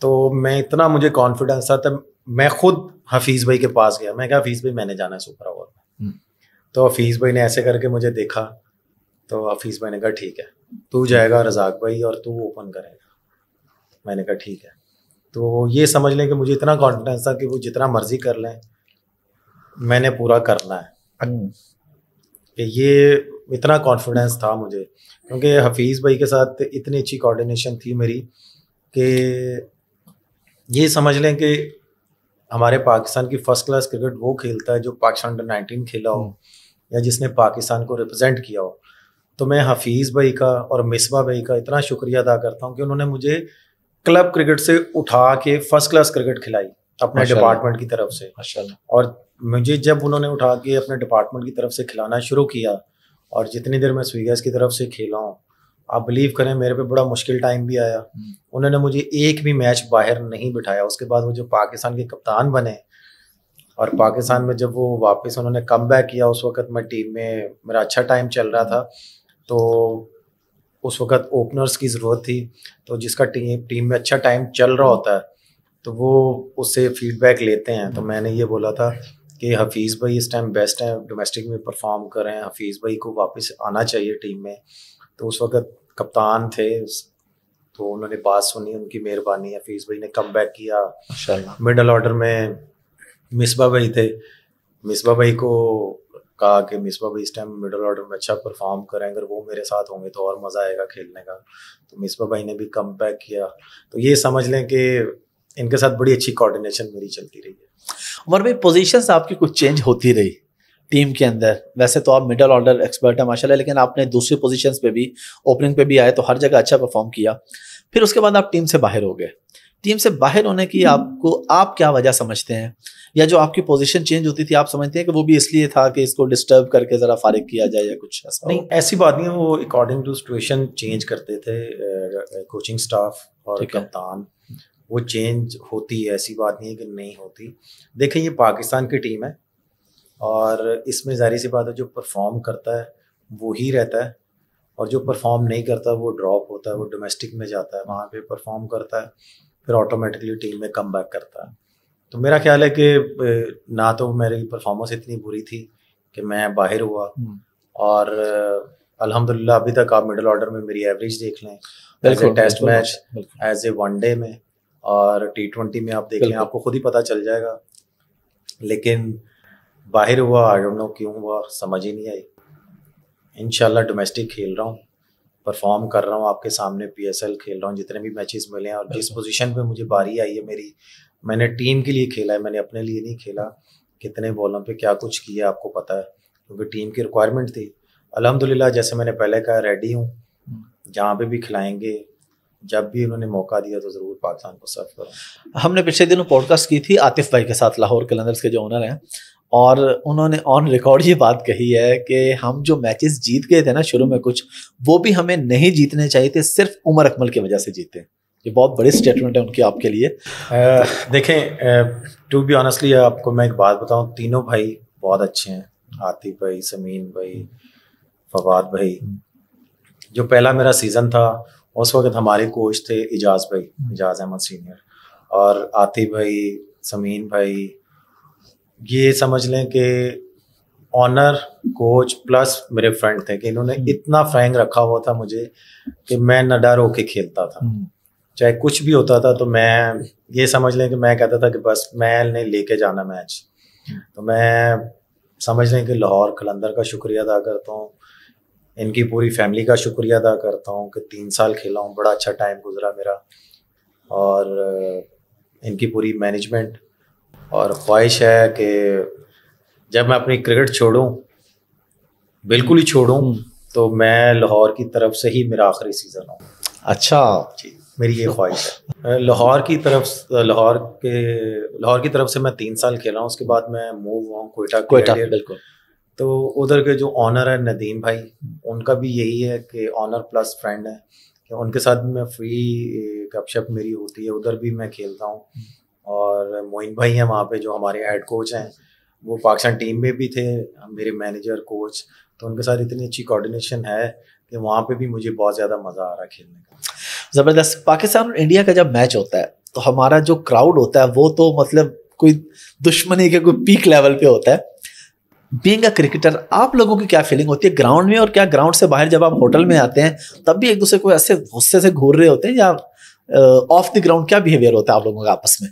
तो मैं इतना मुझे कॉन्फिडेंस था मैं खुद हफीज़ भाई के पास गया मैं कहा हफीज़ भाई मैंने जाना है सुपर ओवर में हम्म। तो हफीज़ भाई ने ऐसे करके मुझे देखा तो हफीज़ भाई ने कहा ठीक है तू जाएगा रजाक भाई और तू ओपन करेगा मैंने कहा ठीक है तो ये समझ लें कि मुझे इतना कॉन्फिडेंस था कि वो जितना मर्जी कर लें मैंने पूरा करना है हम्म। कि ये इतना कॉन्फिडेंस था मुझे क्योंकि हफीज़ भाई के साथ इतनी अच्छी कोऑर्डिनेशन थी मेरी कि ये समझ लें कि हमारे पाकिस्तान की फर्स्ट क्लास क्रिकेट वो खेलता है जो पाकिस्तान अंडर नाइनटीन खेला हो हम्म। या जिसने पाकिस्तान को रिप्रेजेंट किया हो तो मैं हफीज़ भाई का और मिसबा भाई का इतना शुक्रिया अदा करता हूँ कि उन्होंने मुझे क्लब क्रिकेट से उठा के फर्स्ट क्लास क्रिकेट खिलाई अपने डिपार्टमेंट की तरफ से और मुझे जब उन्होंने उठा के अपने डिपार्टमेंट की तरफ से खिलाना शुरू किया और जितनी देर मैं स्वीगैस की तरफ से खेला हूँ आप बिलीव करें मेरे पे बड़ा मुश्किल टाइम भी आया हम्म। उन्होंने मुझे एक भी मैच बाहर नहीं बिठाया उसके बाद वो जो पाकिस्तान के कप्तान बने और पाकिस्तान में जब वो वापस उन्होंने कम बैक किया उस वक्त मैं टीम में मेरा अच्छा टाइम चल रहा था तो उस वक्त ओपनर्स की ज़रूरत थी तो जिसका टीम टीम में अच्छा टाइम चल रहा होता है तो वो उससे फीडबैक लेते हैं तो हम्म। मैंने ये बोला था कि हफीज़ भाई इस टाइम बेस्ट हैं डोमेस्टिक में परफॉर्म कर रहे हैं हफीज़ भाई को वापस आना चाहिए टीम में तो उस वक्त कप्तान थे तो उन्होंने बात सुनी उनकी मेहरबानी हफीज़ भाई ने कम बैक किया मिडल ऑर्डर में मिसबा भाई थे मिसबा भाई को कहा कि मिसबा भाई इस टाइम मिडल ऑर्डर में अच्छा परफॉर्म करें अगर वो मेरे साथ होंगे तो और मज़ा आएगा खेलने का तो मिसबा भाई ने भी कम बैक किया तो ये समझ लें कि इनके साथ बड़ी अच्छी कोऑर्डिनेशन मेरी चलती रही है मगर भाई पोजिशन आपकी कुछ चेंज होती रही टीम के अंदर वैसे तो आप मिडल ऑर्डर एक्सपर्ट हैं माशाल्लाह लेकिन आपने दूसरी पोजीशंस पे भी ओपनिंग पे भी आए तो हर जगह अच्छा परफॉर्म किया फिर उसके बाद आप टीम से बाहर हो गए टीम से बाहर होने की आपको आप क्या वजह समझते हैं या जो आपकी पोजीशन चेंज होती थी आप समझते हैं कि वो भी इसलिए था कि इसको डिस्टर्ब करके ज़रा फारिग किया जाए या कुछ ऐसा नहीं ऐसी बात नहीं है वो अकॉर्डिंग टू सिचुएशन चेंज करते थे कोचिंग स्टाफ और कप्तान वो चेंज होती है ऐसी बात नहीं है कि नहीं होती देखें ये पाकिस्तान की टीम है और इसमें जाहिर सी बात है जो परफॉर्म करता है वो ही रहता है और जो परफॉर्म नहीं करता वो ड्रॉप होता है वो डोमेस्टिक में जाता है वहाँ पे परफॉर्म करता है फिर ऑटोमेटिकली टीम में कम बैक करता है तो मेरा ख्याल है कि ना तो मेरी परफॉर्मेंस इतनी बुरी थी कि मैं बाहर हुआ हम्म। और अल्हम्दुलिल्लाह अभी तक आप मिडिल ऑर्डर में मेरी एवरेज देख लें as a test match as a one day में और टी ट्वेंटी में आप देख लें आपको खुद ही पता चल जाएगा लेकिन बाहर हुआ आई डोंट नो क्यों हुआ समझ ही नहीं आई इन डोमेस्टिक खेल रहा हूँ परफॉर्म कर रहा हूँ आपके सामने पी एस एल खेल रहा हूँ जितने भी मैचेस मिले हैं और जिस पोजीशन पे मुझे बारी आई है मेरी मैंने टीम के लिए खेला है मैंने अपने लिए नहीं खेला कितने बॉलों पे क्या कुछ किया आपको पता है क्योंकि टीम की रिक्वायरमेंट थी अलहमदिल्ला जैसे मैंने पहले कहा रेडी हूँ हम्म। जहाँ पे भी खिलाएंगे जब भी उन्होंने मौका दिया तो ज़रूर पाकिस्तान को सर्व करो हमने पिछले दिनों पॉडकास्ट की थी आतिफ भाई के साथ लाहौर कलंदर्स के जो ओनर हैं और उन्होंने ऑन रिकॉर्ड ये बात कही है कि हम जो मैचेस जीत गए थे ना शुरू में कुछ वो भी हमें नहीं जीतने चाहिए थे सिर्फ उमर अकमल की वजह से जीते ये बहुत बड़े स्टेटमेंट है उनकी आपके लिए आ, देखें टू बी ऑनेस्टली आपको मैं एक बात बताऊं तीनों भाई बहुत अच्छे हैं आतिफ भाई समीन भाई फवाद भाई जो पहला मेरा सीज़न था उस वक्त हमारे कोच थे एजाज भाई एजाज हम्म। अहमद सीनियर और आतिफ भाई समीन भाई ये समझ लें कि ऑनर कोच प्लस मेरे फ्रेंड थे कि इन्होंने हम्म। इतना फ्रैंक रखा हुआ था मुझे कि मैं न डर होके खेलता था हम्म। चाहे कुछ भी होता था तो मैं ये समझ लें कि मैं कहता था कि बस मैंने लेके जाना मैच तो मैं समझ लें कि लाहौर खलंदर का शुक्रिया अदा करता हूँ इनकी पूरी फैमिली का शुक्रिया अदा करता हूँ कि तीन साल खेला हूँ बड़ा अच्छा टाइम गुजरा मेरा और इनकी पूरी मैनेजमेंट और ख्वाहिश है कि जब मैं अपनी क्रिकेट छोड़ूँ बिल्कुल ही छोड़ूँ हम्म। तो मैं लाहौर की तरफ से ही मेरा आखिरी सीज़न हूँ अच्छा जी मेरी ये ख्वाहिश है लाहौर की तरफ लाहौर के लाहौर की तरफ से मैं तीन साल खेला हूँ उसके बाद मैं मूव हुआ कोयटा कोयटा बिल्कुल तो उधर के जो ऑनर है नदीम भाई उनका भी यही है कि ऑनर प्लस फ्रेंड है कि उनके साथ मैं फ्री गपशप मेरी होती है उधर भी मैं खेलता हूँ और मोइन भाई हैं वहाँ पे जो हमारे हेड कोच हैं वो पाकिस्तान टीम में भी थे मेरे मैनेजर कोच तो उनके साथ इतनी अच्छी कोऑर्डिनेशन है कि वहाँ पे भी मुझे बहुत ज़्यादा मज़ा आ रहा है खेलने का ज़बरदस्त पाकिस्तान और इंडिया का जब मैच होता है तो हमारा जो क्राउड होता है वो तो मतलब कोई दुश्मनी के कोई पीक लेवल पे होता है बींग अ क्रिकेटर आप लोगों की क्या फीलिंग होती है ग्राउंड में और क्या ग्राउंड से बाहर जब आप होटल में आते हैं तब भी एक दूसरे को ऐसे गुस्से से घूर रहे होते हैं या ऑफ द ग्राउंड क्या बिहेवियर होता है आप लोगों का आपस में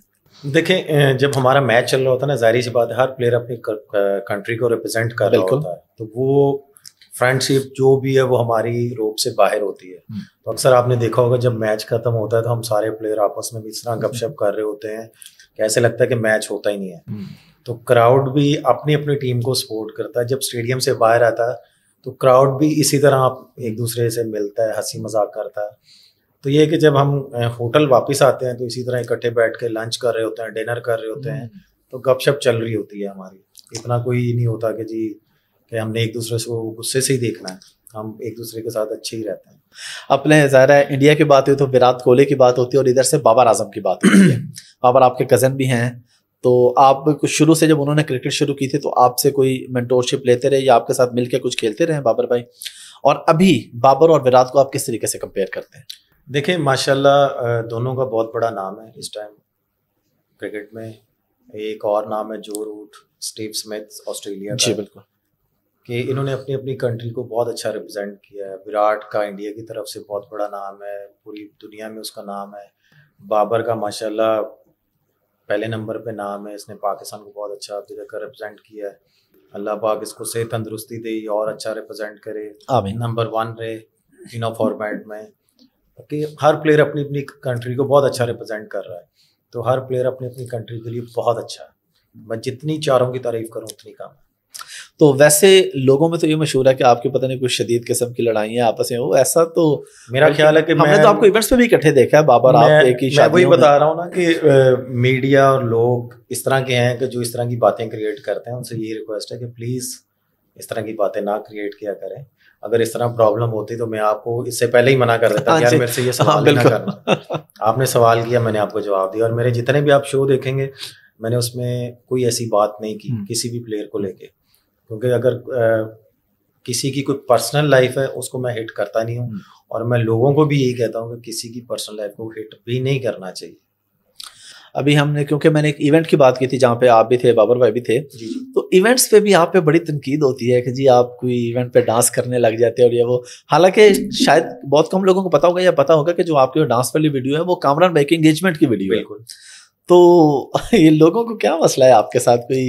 देखें जब हमारा मैच चल रहा होता है ना जाहिर सी बात है हर प्लेयर अपनी कंट्री को रिप्रेजेंट कर रहा होता है तो वो फ्रेंडशिप जो भी है वो हमारी रोप से बाहर होती है हम्म। तो अक्सर आपने देखा होगा जब मैच खत्म होता है तो हम सारे प्लेयर आपस में भी इस तरह गपशप हम्म। कर रहे होते हैं कैसे लगता है कि मैच होता ही नहीं है हम्म। तो क्राउड भी अपनी अपनी टीम को सपोर्ट करता है जब स्टेडियम से बाहर आता है तो क्राउड भी इसी तरह आप एक दूसरे से मिलता है हंसी मजाक करता है तो ये है कि जब हम होटल वापस आते हैं तो इसी तरह इकट्ठे बैठ के लंच कर रहे होते हैं डिनर कर रहे होते हैं हम्म। तो गपशप चल रही होती है हमारी इतना कोई नहीं होता कि जी कि हमने एक दूसरे से गुस्से से ही देखना है हम एक दूसरे के साथ अच्छे ही रहते हैं अपने ज़ाहिर है इंडिया की बात हुई तो विराट कोहली की बात होती है और इधर से बाबर आजम की बात होती है बाबर आपके कज़न भी हैं तो आप कुछ शुरू से जब उन्होंने क्रिकेट शुरू की थी तो आपसे कोई मेंटोरशिप लेते रहे या आपके साथ मिलकर कुछ खेलते रहे बाबर भाई और अभी बाबर और विराट को आप किस तरीके से कंपेयर करते हैं देखिए माशाल्लाह दोनों का बहुत बड़ा नाम है इस टाइम क्रिकेट में एक और नाम है जो रूट स्टीव स्मिथ ऑस्ट्रेलिया जी बिल्कुल कि इन्होंने अपनी अपनी कंट्री को बहुत अच्छा रिप्रेजेंट किया है विराट का इंडिया की तरफ से बहुत बड़ा नाम है पूरी दुनिया में उसका नाम है बाबर का माशाल्लाह पहले नंबर पे नाम है इसने पाकिस्तान को बहुत अच्छा अभी तक रिप्रेजेंट किया है अल्लाह पाक इसको सेहत तंदरुस्ती दे और अच्छा रिप्रेजेंट करे नंबर वन रहे इनो फॉर्मेट में कि हर प्लेयर अपनी अपनी कंट्री को बहुत अच्छा रिप्रेजेंट कर रहा है तो हर प्लेयर अपनी अपनी कंट्री के लिए बहुत अच्छा है मैं जितनी चारों की तारीफ करूँ उतनी कम है तो वैसे लोगों में तो ये मशहूर है कि आपके पता नहीं कुछ शदीद किस्म की लड़ाइयाँ आपस में हो ऐसा तो मेरा ख्याल है कि मैंने तो आपको इवेंट्स पे भी इकट्ठे देखा है बाबर आप एक ही मैं वही बता रहा हूँ ना कि मीडिया और लोग इस तरह के हैं कि जो इस तरह की बातें क्रिएट करते हैं उनसे ये रिक्वेस्ट है कि प्लीज़ इस तरह की बातें ना क्रिएट किया करें अगर इस तरह प्रॉब्लम होती तो मैं आपको इससे पहले ही मना कर देता हाँ यार मेरे से ये हाँ, सवाल ना करना आपने सवाल किया मैंने आपको जवाब दिया और मेरे जितने भी आप शो देखेंगे मैंने उसमें कोई ऐसी बात नहीं की हम्म। किसी भी प्लेयर को लेके क्योंकि अगर आ, किसी की कोई पर्सनल लाइफ है उसको मैं हिट करता नहीं हूँ हम्म। और मैं लोगों को भी यही कहता हूँ कि किसी की पर्सनल लाइफ को हिट भी नहीं करना चाहिए अभी हमने क्योंकि मैंने एक इवेंट की बात की थी जहाँ पे आप भी थे बाबर भाई भी थे तो इवेंट्स पे भी आप पे बड़ी तनकीद होती है कि जी आप कोई इवेंट पे डांस करने लग जाते हैं और ये वो हालांकि शायद बहुत कम लोगों को पता होगा या पता होगा कि जो आपकी डांस वाली वीडियो है वो कामरान भाई की एंगेजमेंट की वीडियो है बिल्कुल तो ये लोगों को क्या मसला है आपके साथ कोई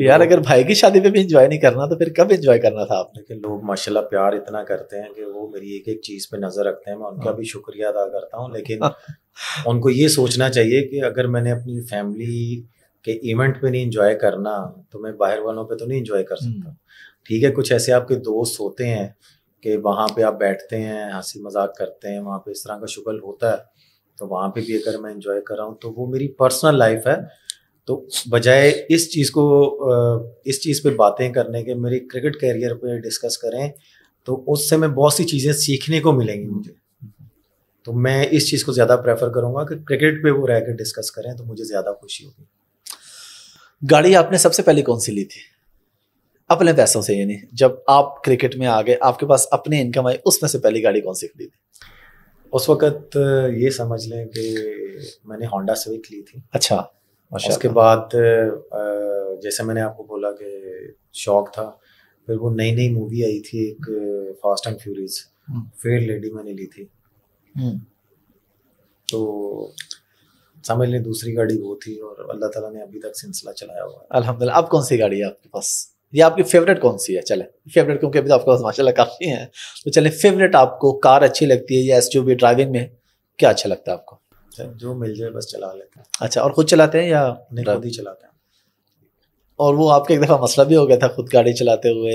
यार अगर भाई की शादी पे भी इंजॉय नहीं करना तो फिर कब इंजॉय करना था आपने देखिए लोग माशाल्लाह प्यार इतना करते हैं कि वो मेरी एक एक चीज़ पे नज़र रखते हैं मैं उनका हाँ। भी शुक्रिया अदा करता हूँ लेकिन हाँ। उनको ये सोचना चाहिए कि अगर मैंने अपनी फैमिली के इवेंट पे नहीं इंजॉय करना तो मैं बाहर वालों पर तो नहीं इंजॉय कर सकता हम्म। ठीक है कुछ ऐसे आपके दोस्त होते हैं कि वहाँ पे आप बैठते हैं हंसी मजाक करते हैं वहाँ पे इस तरह का शुगल होता है तो वहाँ पे भी अगर मैं इंजॉय कर रहा हूँ तो वो मेरी पर्सनल लाइफ है तो बजाय इस चीज़ को इस चीज़ पे बातें करने के मेरे क्रिकेट कैरियर पे डिस्कस करें तो उससे मैं बहुत सी चीज़ें सीखने को मिलेंगी मुझे तो मैं इस चीज़ को ज़्यादा प्रेफर करूँगा कि क्रिकेट पे वो रह कर डिस्कस करें तो मुझे ज़्यादा खुशी होगी गाड़ी आपने सबसे पहले कौन सी ली थी अपने पैसों से यानी जब आप क्रिकेट में आ गए आपके पास अपने इनकम आई उसमें से पहली गाड़ी कौन सी खरीदी उस वक्त ये समझ लें कि मैंने होंडा सिविक ली थी अच्छा अच्छा उसके बाद जैसे मैंने आपको बोला कि शौक था फिर वो नई नई मूवी आई थी एक fast and furious fair lady मैंने ली थी हम्म। तो समझ लें दूसरी गाड़ी वो थी और अल्लाह ताला ने अभी तक सिलसिला चलाया हुआ है अल्हम्दुलिल्लाह अब कौन सी गाड़ी है आपके पास ये आपकी फेवरेट कौन सी है चले फेवरेट क्योंकि अभी तो आपके पास माशाल्लाह काफ़ी है तो चले फेवरेट आपको कार अच्छी लगती है या एस ड्राइविंग में क्या अच्छा लगता है आपको जो मिल जाए बस चला लेते हैं अच्छा और खुद चलाते हैं या नहीं खुद ही चलाते हैं और वो आपका एक दफ़ा मसला भी हो गया था खुद गाड़ी चलाते हुए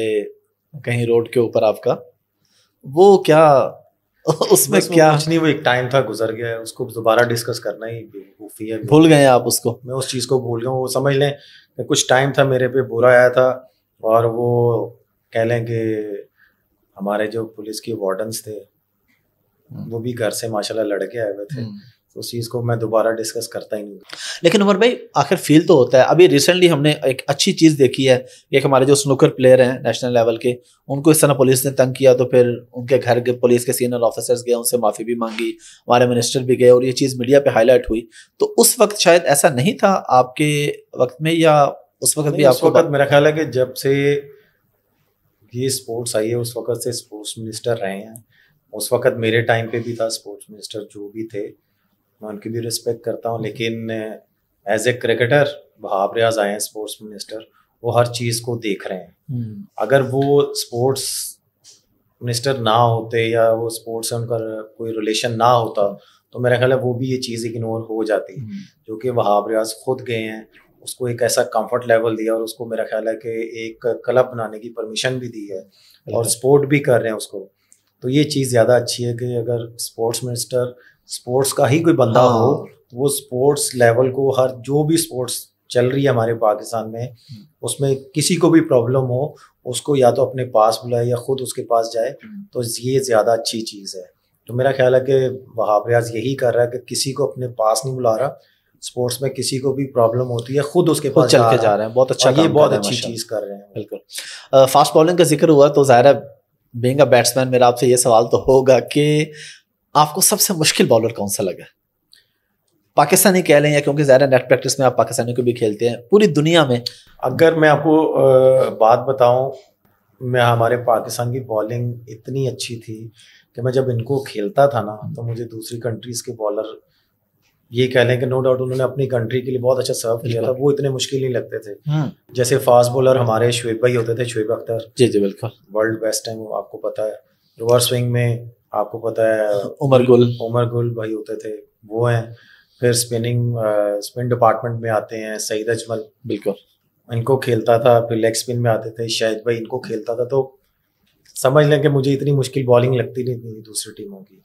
कहीं रोड के ऊपर आपका वो क्या उसमें क्या कुछ नहीं वो एक टाइम था गुजर गया है उसको दोबारा डिस्कस करना ही बेवकूफ़ी है भूल गए आप उसको मैं उस चीज़ को भूल गया वो समझ लें कुछ टाइम था मेरे पे बुरा आया था और वो कह लें कि हमारे जो पुलिस के वार्डन्स थे हम्म। वो भी घर से माशाल्लाह लड़के आए हुए थे हम्म। उस चीज़ को मैं दोबारा डिस्कस करता ही नहीं लेकिन उमर भाई आखिर फील तो होता है अभी रिसेंटली हमने एक अच्छी चीज़ देखी है एक हमारे जो स्नूकर प्लेयर हैं नेशनल लेवल के उनको इस तरह पुलिस ने तंग किया तो फिर उनके घर के पुलिस के सीनियर ऑफिसर्स गए उनसे माफ़ी भी मांगी हमारे मिनिस्टर भी गए और ये चीज़ मीडिया पर हाईलाइट हुई तो उस वक्त शायद ऐसा नहीं था आपके वक्त में या उस वक्त भी आपको वक्त मेरा ख्याल है कि जब से ये स्पोर्ट्स आई है उस वक्त से स्पोर्ट्स मिनिस्टर रहे हैं उस वक्त मेरे टाइम पे भी था स्पोर्ट्स मिनिस्टर जो भी थे मैं उनकी भी रिस्पेक्ट करता हूँ लेकिन एज ए क्रिकेटर बहाब रियाज आए हैं स्पोर्ट्स मिनिस्टर वो हर चीज़ को देख रहे हैं हम्म। अगर वो स्पोर्ट्स मिनिस्टर ना होते या वो स्पोर्ट्स से उनका कोई रिलेशन ना होता तो मेरा ख्याल है वो भी ये चीज़ इग्नोर हो जाती हम्म। जो कि वहाब रियाज खुद गए हैं उसको एक ऐसा कंफर्ट लेवल दिया और उसको मेरा ख्याल है कि एक क्लब बनाने की परमिशन भी दी है और सपोर्ट भी कर रहे हैं उसको तो ये चीज़ ज़्यादा अच्छी है कि अगर स्पोर्ट्स मिनिस्टर स्पोर्ट्स का ही कोई बंदा हो तो वो स्पोर्ट्स लेवल को हर जो भी स्पोर्ट्स चल रही है हमारे पाकिस्तान में उसमें किसी को भी प्रॉब्लम हो उसको या तो अपने पास बुलाए या खुद उसके पास जाए तो ये ज़्यादा अच्छी चीज़ है तो मेरा ख्याल है कि वहाब रियाज यही कर रहा है कि किसी को अपने पास नहीं बुला रहा स्पोर्ट्स में किसी को भी प्रॉब्लम होती है खुद उसके पास चल के जा रहे हैं बहुत अच्छा ये बहुत अच्छी चीज़ कर रहे हैं बिल्कुल फास्ट बॉलिंग का जिक्र हुआ तो ज़ाहिर है बेंगा बैट्समैन मेरा आपसे ये सवाल तो होगा कि आपको सबसे मुश्किल बॉलर कौन सा लगा पाकिस्तानी कह लें या क्योंकि ज़्यादा नेट प्रैक्टिस में आप पाकिस्तानी को भी खेलते हैं पूरी दुनिया में अगर मैं आपको बात बताऊं मैं हमारे पाकिस्तान की बॉलिंग इतनी अच्छी थी कि मैं जब इनको खेलता था ना तो मुझे दूसरी कंट्रीज़ के बॉलर ये कह लें कि नो डाउट उन्होंने अपनी कंट्री के लिए बहुत अच्छा सर्व किया था वो इतने मुश्किल नहीं लगते थे हम्म। जैसे फास्ट बॉलर हमारे शुएब भाई होते थे शुएब अख्तर जी जी बिल्कुल वर्ल्ड बेस्ट टाइम आपको पता है रिवर्स स्विंग में आपको पता है उमर गुल उमर गुल भाई होते थे वो हैं फिर स्पिनिंग स्पिन डिपार्टमेंट में आते हैं सईद अजमल बिल्कुल इनको खेलता था फिर लेग स्पिन में आते थे शायद भाई इनको खेलता था तो समझ लें कि मुझे इतनी मुश्किल बॉलिंग लगती नहीं थी दूसरी टीमों की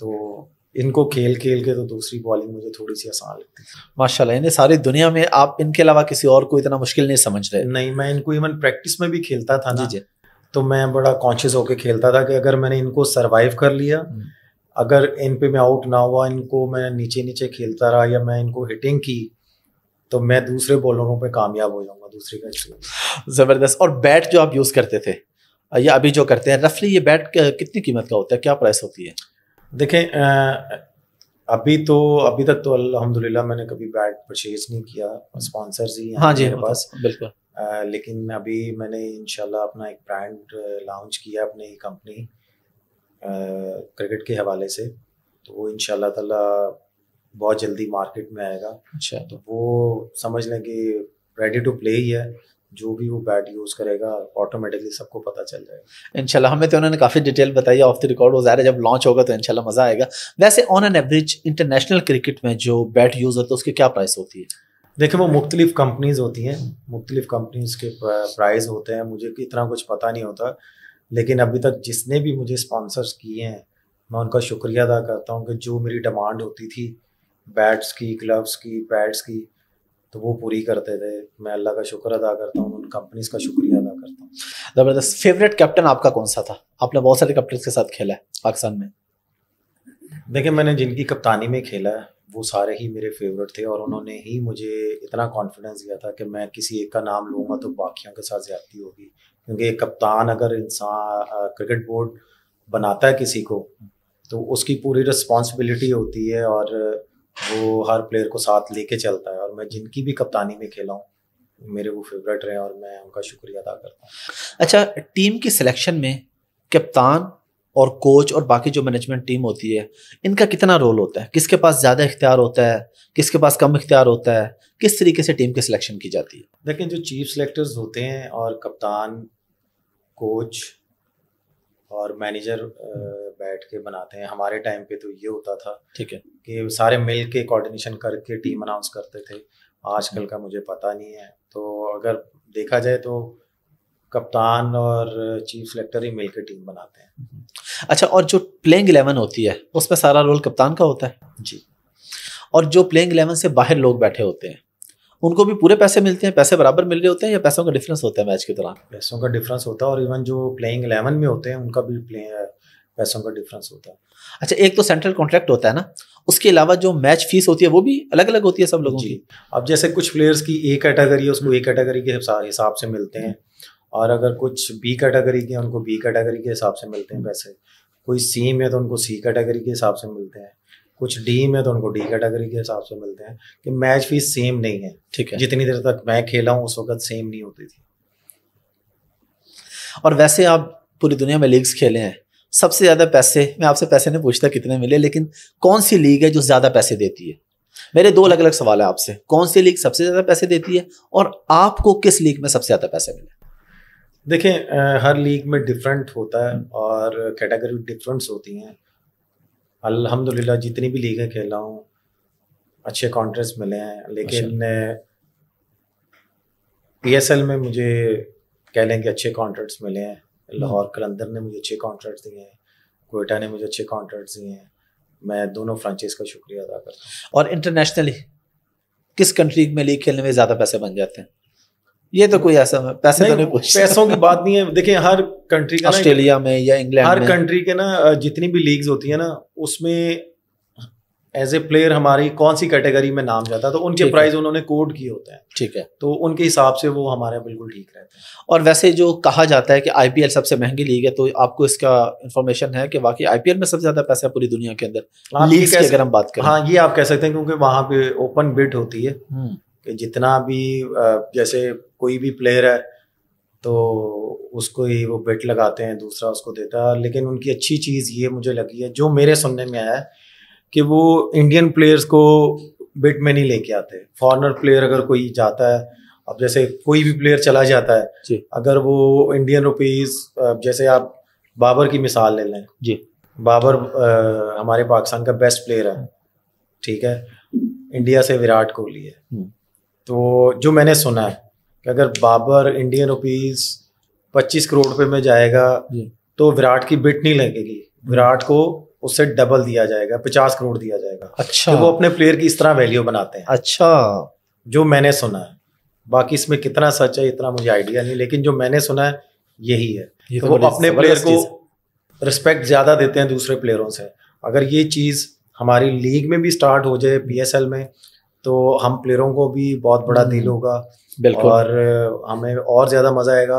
तो इनको खेल खेल के तो दूसरी बॉलिंग मुझे थोड़ी सी आसान लगती थी माशाल्लाह इन्हें सारी दुनिया में आप इनके अलावा किसी और को इतना मुश्किल नहीं समझ रहे नहीं मैं इनको इवन प्रैक्टिस में भी खेलता था ना जी जी तो मैं बड़ा कॉन्शियस होकर खेलता था कि अगर मैंने इनको सरवाइव कर लिया हम्म। अगर इन पे मैं आउट ना हुआ इनको मैं नीचे नीचे खेलता रहा या मैं इनको हिटिंग की तो मैं दूसरे बॉलरों पे कामयाब हो जाऊंगा दूसरी कैच ज़बरदस्त और बैट जो आप यूज़ करते थे या अभी जो करते हैं रफली ये बैट कितनी कीमत का होता है क्या प्राइस होती है देखें अभी तो अभी तक तो अलहमदुल्ला मैंने कभी बैट परचेज नहीं किया स्पॉन्सर्स हम्म। ही हाँ जी मेरे पास बिल्कुल लेकिन अभी मैंने इनशाला अपना एक ब्रांड लॉन्च किया अपनी कंपनी क्रिकेट के हवाले से तो वो इनशाला तला बहुत जल्दी मार्केट में आएगा अच्छा तो वो समझ लें कि रेडी टू प्ले ही है जो भी वो बैट यूज करेगा ऑटोमेटिकली सबको पता चल जाएगा इनशाला हमें तो उन्होंने काफ़ी डिटेल बताई ऑफ द रिकॉर्ड वो ज़ाहिर जब लॉन्च होगा तो इनशाला मज़ा आएगा वैसे on an average international cricket में जो बैट यूज होता है उसकी क्या प्राइस होती है देखिए वो मुख्तलिफ कंपनीज होती हैं मुख्तलिफ कंपनीज के प्राइस होते हैं मुझे इतना कुछ पता नहीं होता लेकिन अभी तक जिसने भी मुझे स्पॉन्सर्स किए हैं मैं उनका शुक्रिया अदा करता हूँ कि जो मेरी डिमांड होती थी बैट्स की ग्लव्स की पैड्स की तो वो पूरी करते थे मैं अल्लाह का शुक्र अदा करता हूँ उन कंपनीज का शुक्रिया अदा करता हूँ ज़बरदस्त फेवरेट कैप्टन आपका कौन सा था आपने बहुत सारे कैप्टन के साथ खेला है पाकिस्तान में देखिए मैंने जिनकी कप्तानी में खेला है वो सारे ही मेरे फेवरेट थे और उन्होंने ही मुझे इतना कॉन्फिडेंस दिया था कि मैं किसी एक का नाम लूँगा तो बाकियों के साथ ज़्यादती होगी क्योंकि कप्तान अगर इंसान क्रिकेट बोर्ड बनाता है किसी को तो उसकी पूरी रिस्पॉन्सिबिलिटी होती है और वो हर प्लेयर को साथ लेके चलता है और मैं जिनकी भी कप्तानी में खेला हूँ मेरे वो फेवरेट रहे और मैं उनका शुक्रिया अदा करता हूँ अच्छा टीम की सिलेक्शन में कप्तान और कोच और बाकी जो मैनेजमेंट टीम होती है इनका कितना रोल होता है किसके पास ज़्यादा इख्तियार होता है किसके पास कम इख्तियार होता है किस तरीके से टीम के सिलेक्शन की जाती है देखिए जो चीफ सेलेक्टर्स होते हैं और कप्तान कोच और मैनेजर बैठ के बनाते हैं हमारे टाइम पे तो ये होता था ठीक है कि सारे मिल के कोऑर्डिनेशन करके टीम अनाउंस करते थे आजकल हम्म। का मुझे पता नहीं है तो अगर देखा जाए तो कप्तान और चीफ सेलेक्टर ही मिलकर टीम बनाते हैं अच्छा और जो प्लेइंग इलेवन होती है उसमें सारा रोल कप्तान का होता है जी और जो प्लेइंग इलेवन से बाहर लोग बैठे होते हैं उनको भी पूरे पैसे मिलते हैं पैसे बराबर मिल रहे होते हैं या पैसों का डिफरेंस होता है मैच के दौरान पैसों का डिफरेंस होता है और इवन जो प्लेइंग इलेवन में होते हैं उनका भी पैसों का डिफरेंस होता है अच्छा एक तो सेंट्रल कॉन्ट्रैक्ट होता है ना उसके अलावा जो मैच फीस होती है वो भी अलग अलग होती है सब लोगों की अब जैसे कुछ प्लेयर्स की ए कैटेगरी है उसको ए कैटेगरी के हिसाब से मिलते हैं और अगर कुछ बी कैटेगरी के उनको बी कैटेगरी के हिसाब से मिलते हैं पैसे कोई सी में तो उनको सी कैटेगरी के हिसाब से मिलते हैं कुछ डी में तो उनको डी कैटेगरी के हिसाब से मिलते हैं कि मैच फीस सेम नहीं है ठीक है जितनी देर तक मैं खेला हूँ उस वक्त सेम नहीं होती थी और वैसे आप पूरी दुनिया में लीग्स खेले हैं सबसे ज़्यादा पैसे मैं आपसे पैसे नहीं पूछता कितने मिले लेकिन कौन सी लीग है जो ज़्यादा पैसे देती है मेरे दो अलग अलग सवाल है आपसे कौन सी लीग सबसे ज़्यादा पैसे देती है और आपको किस लीग में सबसे ज़्यादा पैसे मिले देखें हर लीग में डिफरेंट होता है और कैटेगरी डिफरेंस होती हैं अल्हम्दुलिल्लाह जितनी भी लीगें खेला हूँ अच्छे कॉन्ट्रेस्ट मिले हैं लेकिन पीएसएल अच्छा। में मुझे कह लें कि अच्छे कॉन्ट्रैक्ट्स मिले हैं हम्म। लाहौर कलंदर ने मुझे अच्छे कॉन्ट्रैक्ट्स दिए हैं कोयटा ने मुझे अच्छे कॉन्ट्रैक्ट्स दिए हैं मैं दोनों फ्रांचाइज का शुक्रिया अदा करता हूँ और इंटरनेशनली किस कंट्री में लीग खेलने में ज़्यादा पैसे बन जाते हैं ये तो कोई ऐसा पैसे नहीं, तो नहीं पूछ पैसों की बात नहीं है देखिए हर कंट्री का ऑस्ट्रेलिया में या इंग्लैंड हर कंट्री के ना जितनी भी लीग्स होती है ना उसमें एज ए प्लेयर हमारी कौन सी कैटेगरी में नाम जाता है तो उनके प्राइस उन्होंने कोड किए होते हैं ठीक है तो उनके हिसाब से वो हमारे बिल्कुल ठीक रहते हैं और वैसे जो कहा जाता है कि आईपीएल सबसे महंगी लीग है तो आपको इसका इन्फॉर्मेशन है कि वाकई आईपीएल में सबसे ज्यादा पैसा है पूरी दुनिया के अंदर लीग की अगर हम बात करें हाँ ये आप कह सकते हैं क्योंकि वहाँ पे ओपन बिट होती है हम्म। कि जितना भी जैसे कोई भी प्लेयर है तो उसको ही वो बेट लगाते हैं दूसरा उसको देता है लेकिन उनकी अच्छी चीज़ ये मुझे लगी है जो मेरे सुनने में आया है कि वो इंडियन प्लेयर्स को बेट में नहीं लेके आते फॉरनर प्लेयर अगर कोई जाता है अब जैसे कोई भी प्लेयर चला जाता है अगर वो इंडियन रुपीज जैसे आप बाबर की मिसाल ले लें जी बाबर आ, हमारे पाकिस्तान का बेस्ट प्लेयर है ठीक है इंडिया से विराट कोहली है हम्म। तो जो मैंने सुना है कि अगर बाबर इंडियन रुपीज पच्चीस करोड़ रुपए में जाएगा तो विराट की बिट नहीं लगेगी विराट को उससे डबल दिया जाएगा पचास करोड़ दिया जाएगा अच्छा तो वो अपने प्लेयर की इस तरह वैल्यू बनाते हैं अच्छा जो मैंने सुना है बाकी इसमें कितना सच है इतना मुझे आइडिया नहीं लेकिन जो मैंने सुना है यही है ये तो, तो वो अपने प्लेयर को रिस्पेक्ट ज्यादा देते हैं दूसरे प्लेयरों से अगर ये चीज हमारी लीग में भी स्टार्ट हो जाए पी में तो हम प्लेयरों को भी बहुत बड़ा हम्म। दिल होगा बिल्कुल और हमें और ज़्यादा मज़ा आएगा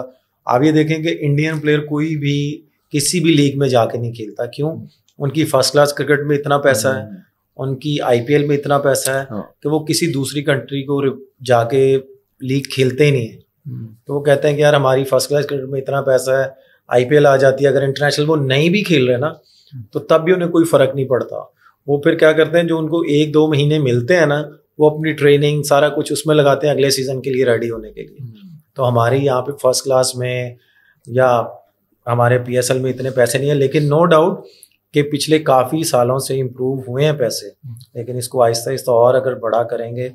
आप ये देखें कि इंडियन प्लेयर कोई भी किसी भी लीग में जाके नहीं खेलता क्यों उनकी फर्स्ट क्लास क्रिकेट में इतना पैसा है हम्म। उनकी आईपीएल में इतना पैसा है हाँ। कि वो किसी दूसरी कंट्री को जाके लीग खेलते ही नहीं है हम्म। तो वो कहते हैं कि यार हमारी फर्स्ट क्लास क्रिकेट में इतना पैसा है आईपीएल आ जाती है अगर इंटरनेशनल वो नहीं भी खेल रहे ना तो तब भी उन्हें कोई फर्क नहीं पड़ता वो फिर क्या करते हैं जो उनको एक दो महीने मिलते हैं ना वो अपनी ट्रेनिंग सारा कुछ उसमें लगाते हैं अगले सीजन के लिए रेडी होने के लिए हम्म। तो हमारे यहाँ पे फर्स्ट क्लास में या हमारे पी में इतने पैसे नहीं है लेकिन नो डाउट कि पिछले काफ़ी सालों से इम्प्रूव हुए हैं पैसे हम्म। लेकिन इसको आहिस्ता आहिस्ता और अगर बड़ा करेंगे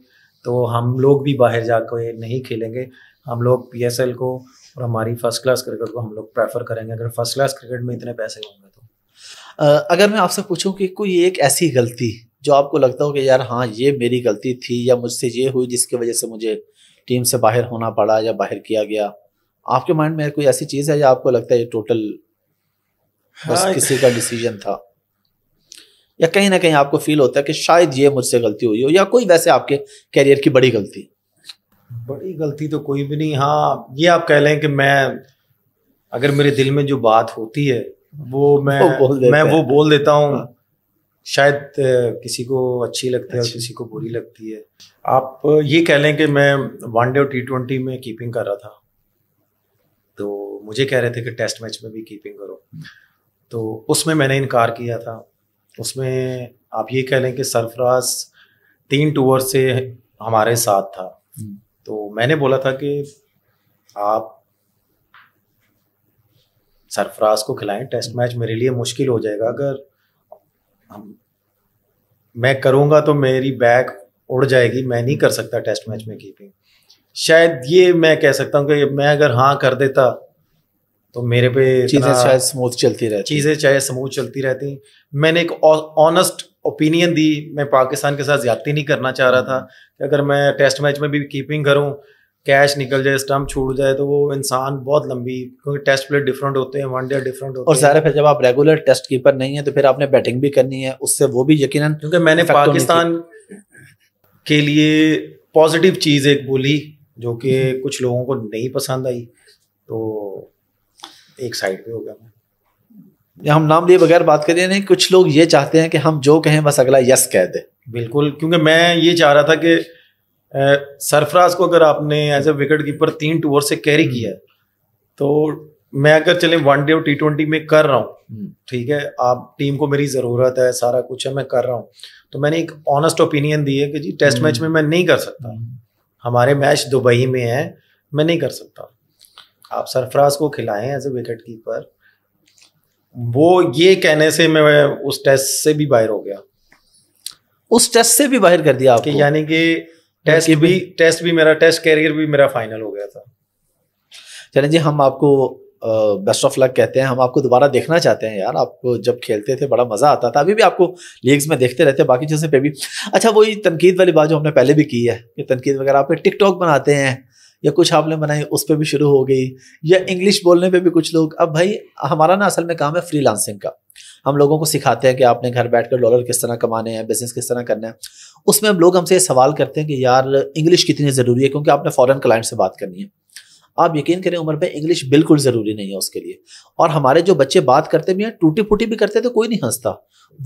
तो हम लोग भी बाहर जा कर नहीं खेलेंगे हम लोग पी को और हमारी फर्स्ट क्लास क्रिकेट को हम लोग प्रेफर करेंगे अगर फर्स्ट क्लास क्रिकेट में इतने पैसे होंगे तो अगर मैं आपसे पूछूं कि कोई एक ऐसी गलती जो आपको लगता हो कि यार हाँ ये मेरी गलती थी या मुझसे ये हुई जिसकी वजह से मुझे टीम से बाहर होना पड़ा या बाहर किया गया आपके माइंड में कोई ऐसी चीज़ है या आपको लगता है ये टोटल बस हाँ। किसी का डिसीजन था या कहीं ना कहीं आपको फील होता है कि शायद ये मुझसे गलती हुई हो या कोई वैसे आपके कैरियर की बड़ी गलती बड़ी गलती तो कोई भी नहीं हाँ ये आप कह लें कि मैं अगर मेरे दिल में जो बात होती है वो मैं वो मैं वो बोल देता हूँ हाँ। शायद किसी को अच्छी लगती है और अच्छा। किसी को बुरी लगती है आप ये कह लें कि मैं वनडे और टी ट्वेंटी में कीपिंग कर रहा था तो मुझे कह रहे थे कि टेस्ट मैच में भी कीपिंग करो तो उसमें मैंने इनकार किया था उसमें आप ये कह लें कि सरफराज तीन टूर से हमारे साथ था हम्म। तो मैंने बोला था कि आप सरफराज को खिलाएं टेस्ट मैच मेरे लिए मुश्किल हो जाएगा अगर हम मैं करूंगा तो मेरी बैक उड़ जाएगी मैं नहीं कर सकता टेस्ट मैच में कीपिंग शायद ये मैं कह सकता हूं कि मैं अगर हाँ कर देता तो मेरे पे चीज़ें शायद स्मूथ चलती रहती चीज़ें चाहे स्मूथ चलती रहती मैंने एक ऑनेस्ट ओपिनियन दी मैं पाकिस्तान के साथ ज्यादा नहीं करना चाह रहा था कि अगर मैं टेस्ट मैच में भी कीपिंग करूँ कैश निकल जाए स्टम्प छूट जाए तो वो इंसान बहुत लंबी क्योंकि टेस्ट प्लेट डिफरेंट होते हैं वनडे डिफरेंट होते और सारे फिर जब आप रेगुलर टेस्ट कीपर नहीं है तो फिर आपने बैटिंग भी करनी है उससे वो भी यकीन क्योंकि मैंने तो पाकिस्तान के लिए पॉजिटिव चीज़ एक बोली जो कि हम्म। कुछ लोगों को नहीं पसंद आई तो एक साइड पे हो गया या हम नाम लिए बगैर बात करिए नहीं कुछ लोग ये चाहते हैं कि हम जो कहें बस अगला यस कह दे बिल्कुल क्योंकि मैं ये चाह रहा था कि सरफराज को अगर आपने एज ए विकेट कीपर तीन टूर से कैरी किया है तो मैं अगर चले वन डे और टी ट्वेंटी में कर रहा हूँ हम्म। ठीक है आप टीम को मेरी ज़रूरत है सारा कुछ है मैं कर रहा हूँ तो मैंने एक ऑनेस्ट ओपिनियन दी है कि जी टेस्ट हम्म। मैच में मैं नहीं कर सकता हम्म। हमारे मैच दुबई में है मैं नहीं कर सकता आप सरफराज को खिलाएं एज ए विकेट कीपर वो ये कहने से मैं उस टेस्ट से भी बाहर हो गया उस टेस्ट से भी बाहर कर दिया आपको यानी कि टेस्ट भी टेस्ट भी मेरा टेस्ट कैरियर भी मेरा फाइनल हो गया था चले जी हम आपको बेस्ट ऑफ लक कहते हैं हम आपको दोबारा देखना चाहते हैं यार आपको जब खेलते थे बड़ा मज़ा आता था अभी भी आपको लीग्स में देखते रहते हैं बाकी चीज़ों पे भी अच्छा वही तनकीद वाली बात जो हमने पहले भी की है कि तनकीद वगैरह आप टिकटॉक बनाते हैं या कुछ आपने बनाई उस पर भी शुरू हो गई या इंग्लिश बोलने पर भी कुछ लोग अब भाई हमारा ना असल में काम है फ्री का हम लोगों को सिखाते हैं कि आपने घर बैठ कर डॉलर किस तरह कमाने हैं बिजनेस किस तरह करना है उसमें हम लोग हमसे सवाल करते हैं कि यार इंग्लिश कितनी ज़रूरी है क्योंकि आपने फ़ॉरन क्लाइंट से बात करनी है आप यकीन करें उम्र पे इंग्लिश बिल्कुल ज़रूरी नहीं है उसके लिए और हमारे जो बच्चे बात करते भी हैं टूटी फूटी भी करते तो कोई नहीं हंसता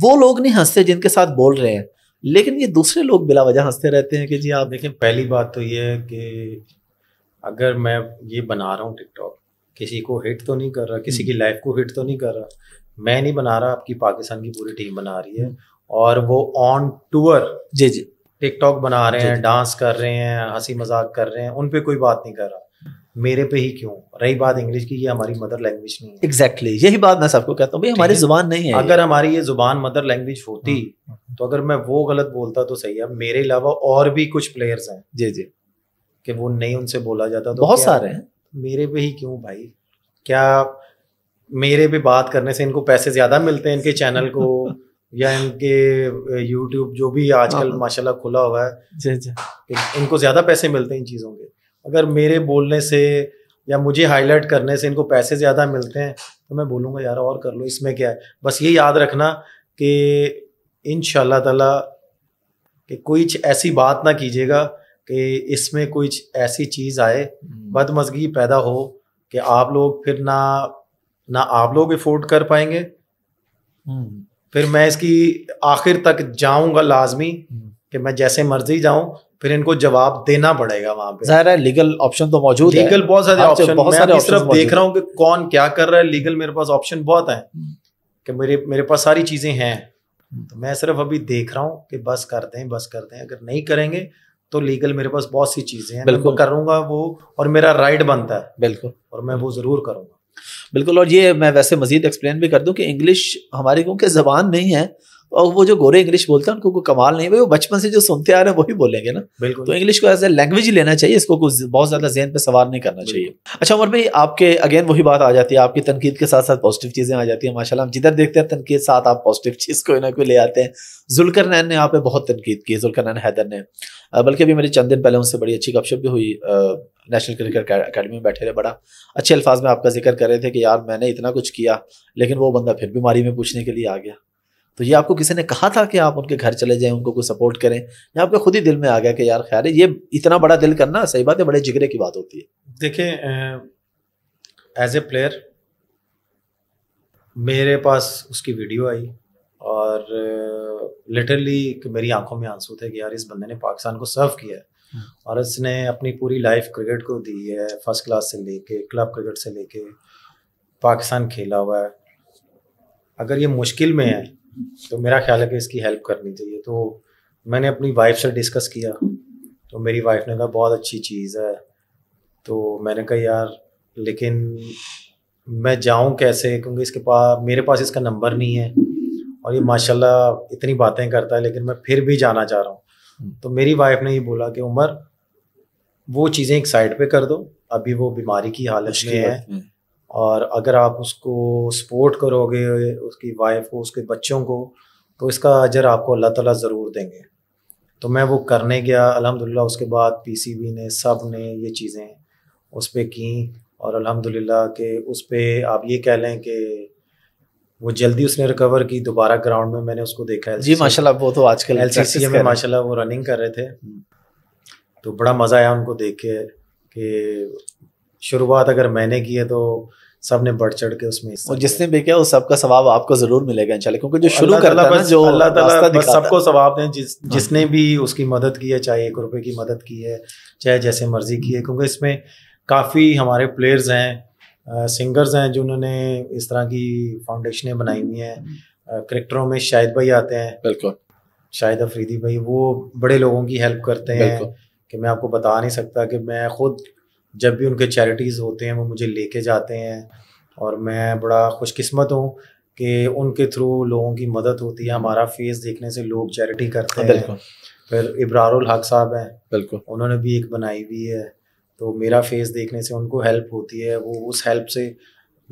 वो लोग नहीं हंसते जिनके साथ बोल रहे हैं लेकिन ये दूसरे लोग बिला वजह हंसते रहते हैं कि जी आप देखें पहली बात तो ये है कि अगर मैं ये बना रहा हूँ टिकटॉक किसी को हिट तो नहीं कर रहा किसी हम्म। की लाइफ को हिट तो नहीं कर रहा मैं नहीं बना रहा आपकी पाकिस्तान की पूरी टीम बना रही है और वो ऑन टूर जी जी टिकटॉक बना रहे हैं डांस कर रहे हैं हंसी मजाक कर रहे हैं उन पे कोई बात नहीं कर रहा मेरे पे ही क्यों रही बात इंग्लिश की ये हमारी मदर लैंग्वेज नहीं है एग्जैक्टली exactly. यही बात मैं सबको कहता हूँ भाई हमारी जुबान नहीं है अगर हमारी ये जुबान मदर लैंग्वेज होती हाँ, हाँ, हाँ। तो अगर मैं वो गलत बोलता तो सही है मेरे अलावा और भी कुछ प्लेयर्स हैं जी जी कि वो नहीं उनसे बोला जाता तो बहुत सारे हैं मेरे पे ही क्यों भाई क्या मेरे पे बात करने से इनको पैसे ज्यादा मिलते हैं इनके चैनल को या इनके यूट्यूब जो भी आजकल हाँ। माशाल्लाह खुला हुआ है इनको ज़्यादा पैसे मिलते हैं इन चीज़ों के अगर मेरे बोलने से या मुझे हाईलाइट करने से इनको पैसे ज़्यादा मिलते हैं तो मैं बोलूँगा यार और कर लो इसमें क्या है बस ये याद रखना कि इन ताला कि कोई ऐसी बात ना कीजिएगा कि इसमें कुछ ऐसी चीज़ आए हम्म। बदमजगी पैदा हो कि आप लोग फिर ना ना आप लोग अफोर्ड कर पाएंगे हम्म। फिर मैं इसकी आखिर तक जाऊंगा लाजमी हम्म। कि मैं जैसे मर्जी जाऊं फिर इनको जवाब देना पड़ेगा वहां पे जाहिर है लीगल ऑप्शन तो मौजूद है लीगल बहुत सारे ऑप्शन हाँ, बहुत सारे ऑप्शन सिर्फ देख रहा हूँ कि कौन क्या कर रहा है लीगल मेरे पास ऑप्शन बहुत है हम्म। कि मेरे मेरे पास सारी चीजें हैं हम्म। तो मैं सिर्फ अभी देख रहा हूँ कि बस कर दें बस कर दें अगर नहीं करेंगे तो लीगल मेरे पास बहुत सी चीजें हैं बिल्कुल करूंगा वो और मेरा राइट बनता है बिल्कुल और मैं वो जरूर करूंगा बिल्कुल और ये मैं वैसे मजीद एक्सप्लेन भी कर दूं कि इंग्लिश हमारी क्योंकि जबान नहीं है और वो जो गोरे इंग्लिश बोलते हैं उनको कोई कमाल नहीं भाई वो बचपन से जो सुनते आ रहे हैं वही बोलेंगे ना बिल्कुल तो इंग्लिश को एज ए लैंग्वेज लेना चाहिए इसको कुछ बहुत ज्यादा जहन पे सवार नहीं करना चाहिए अच्छा उमर भाई आपके अगेन वही बात आ जाती है आपकी तनकीद के साथ साथ पॉजिटिव चीजें आ जाती हैं माशाला हम जिधर देखते हैं तनकीद साथ आप पॉजिटिव चीज कोई ना कोई ले आते हैं जुलकर नैन ने आप बहुत तनकीद की जुलकर नैन हैदर ने बल्कि अभी मेरी चंद दिन पहले उनसे बड़ी अच्छी गपशप भी हुई नेशनल क्रिकेट अकेडमी में बैठे रहे बड़ा अच्छे अल्फाज में आपका जिक्र कर रहे थे कि यार मैंने इतना कुछ किया लेकिन वो बंदा फिर बीमारी में पूछने के लिए आ गया तो ये आपको किसी ने कहा था कि आप उनके घर चले जाएं उनको कुछ सपोर्ट करें या आपके खुद ही दिल में आ गया कि यार खैर ये इतना बड़ा दिल करना सही बात है बड़े जिगरे की बात होती है देखिए एज ए प्लेयर मेरे पास उसकी वीडियो आई और लिटरली मेरी आंखों में आंसू थे कि यार इस बंदे ने पाकिस्तान को सर्व किया है हाँ। और इसने अपनी पूरी लाइफ क्रिकेट को दी है फर्स्ट क्लास से लेके क्लब क्रिकेट से लेके पाकिस्तान खेला हुआ है अगर ये मुश्किल में है तो मेरा ख्याल है कि इसकी हेल्प करनी चाहिए तो मैंने अपनी वाइफ से डिस्कस किया तो मेरी वाइफ ने कहा बहुत अच्छी चीज़ है तो मैंने कहा यार लेकिन मैं जाऊं कैसे क्योंकि इसके पास मेरे पास इसका नंबर नहीं है और ये माशाल्लाह इतनी बातें करता है लेकिन मैं फिर भी जाना चाह रहा हूँ हम्म। तो मेरी वाइफ ने ये बोला कि उमर वो चीज़ें एक साइड पे कर दो अभी वो बीमारी की हालत में है और अगर आप उसको सपोर्ट करोगे उसकी वाइफ को उसके बच्चों को तो इसका अजर आपको अल्लाह ताला ज़रूर देंगे तो मैं वो करने गया अलहमदिल्ला उसके बाद पीसीबी ने सब ने ये चीज़ें उस पर की और अल्हम्दुलिल्लाह के उस पर आप ये कह लें कि वो जल्दी उसने रिकवर की दोबारा ग्राउंड में मैंने उसको देखा जी माशाल्लाह वो तो आजकल एल में माशाल्लाह वो रनिंग कर रहे थे तो बड़ा मज़ा आया उनको देख के कि शुरुआत अगर मैंने की है तो सब ने बढ़ चढ़ के उसमें और जिसने भी किया उस सबका सवाब आपको ज़रूर मिलेगा इंशाल्लाह क्योंकि जो शुरू करता है जो अल्लाह ताला सबको सवाब दें जिस हाँ। जिसने भी उसकी मदद की है चाहे एक रुपये की मदद की है चाहे जैसे मर्ज़ी की है क्योंकि इसमें काफ़ी हमारे प्लेयर्स हैं सिंगर्स हैं जिन्होंने इस तरह की फाउंडेशनें बनाई हुई हैं क्रिकेटरों में शाहिद भाई आते हैं बिल्कुल शाहिद अफरीदी भाई वो बड़े लोगों की हेल्प करते हैं कि मैं आपको बता नहीं सकता कि मैं खुद जब भी उनके चैरिटीज़ होते हैं वो मुझे लेके जाते हैं और मैं बड़ा खुशकिस्मत हूँ कि उनके थ्रू लोगों की मदद होती है हमारा फेस देखने से लोग चैरिटी करते हैं फिर इब्रारुल हक साहब हैं बिल्कुल उन्होंने भी एक बनाई हुई है तो मेरा फेस देखने से उनको हेल्प होती है वो उस हेल्प से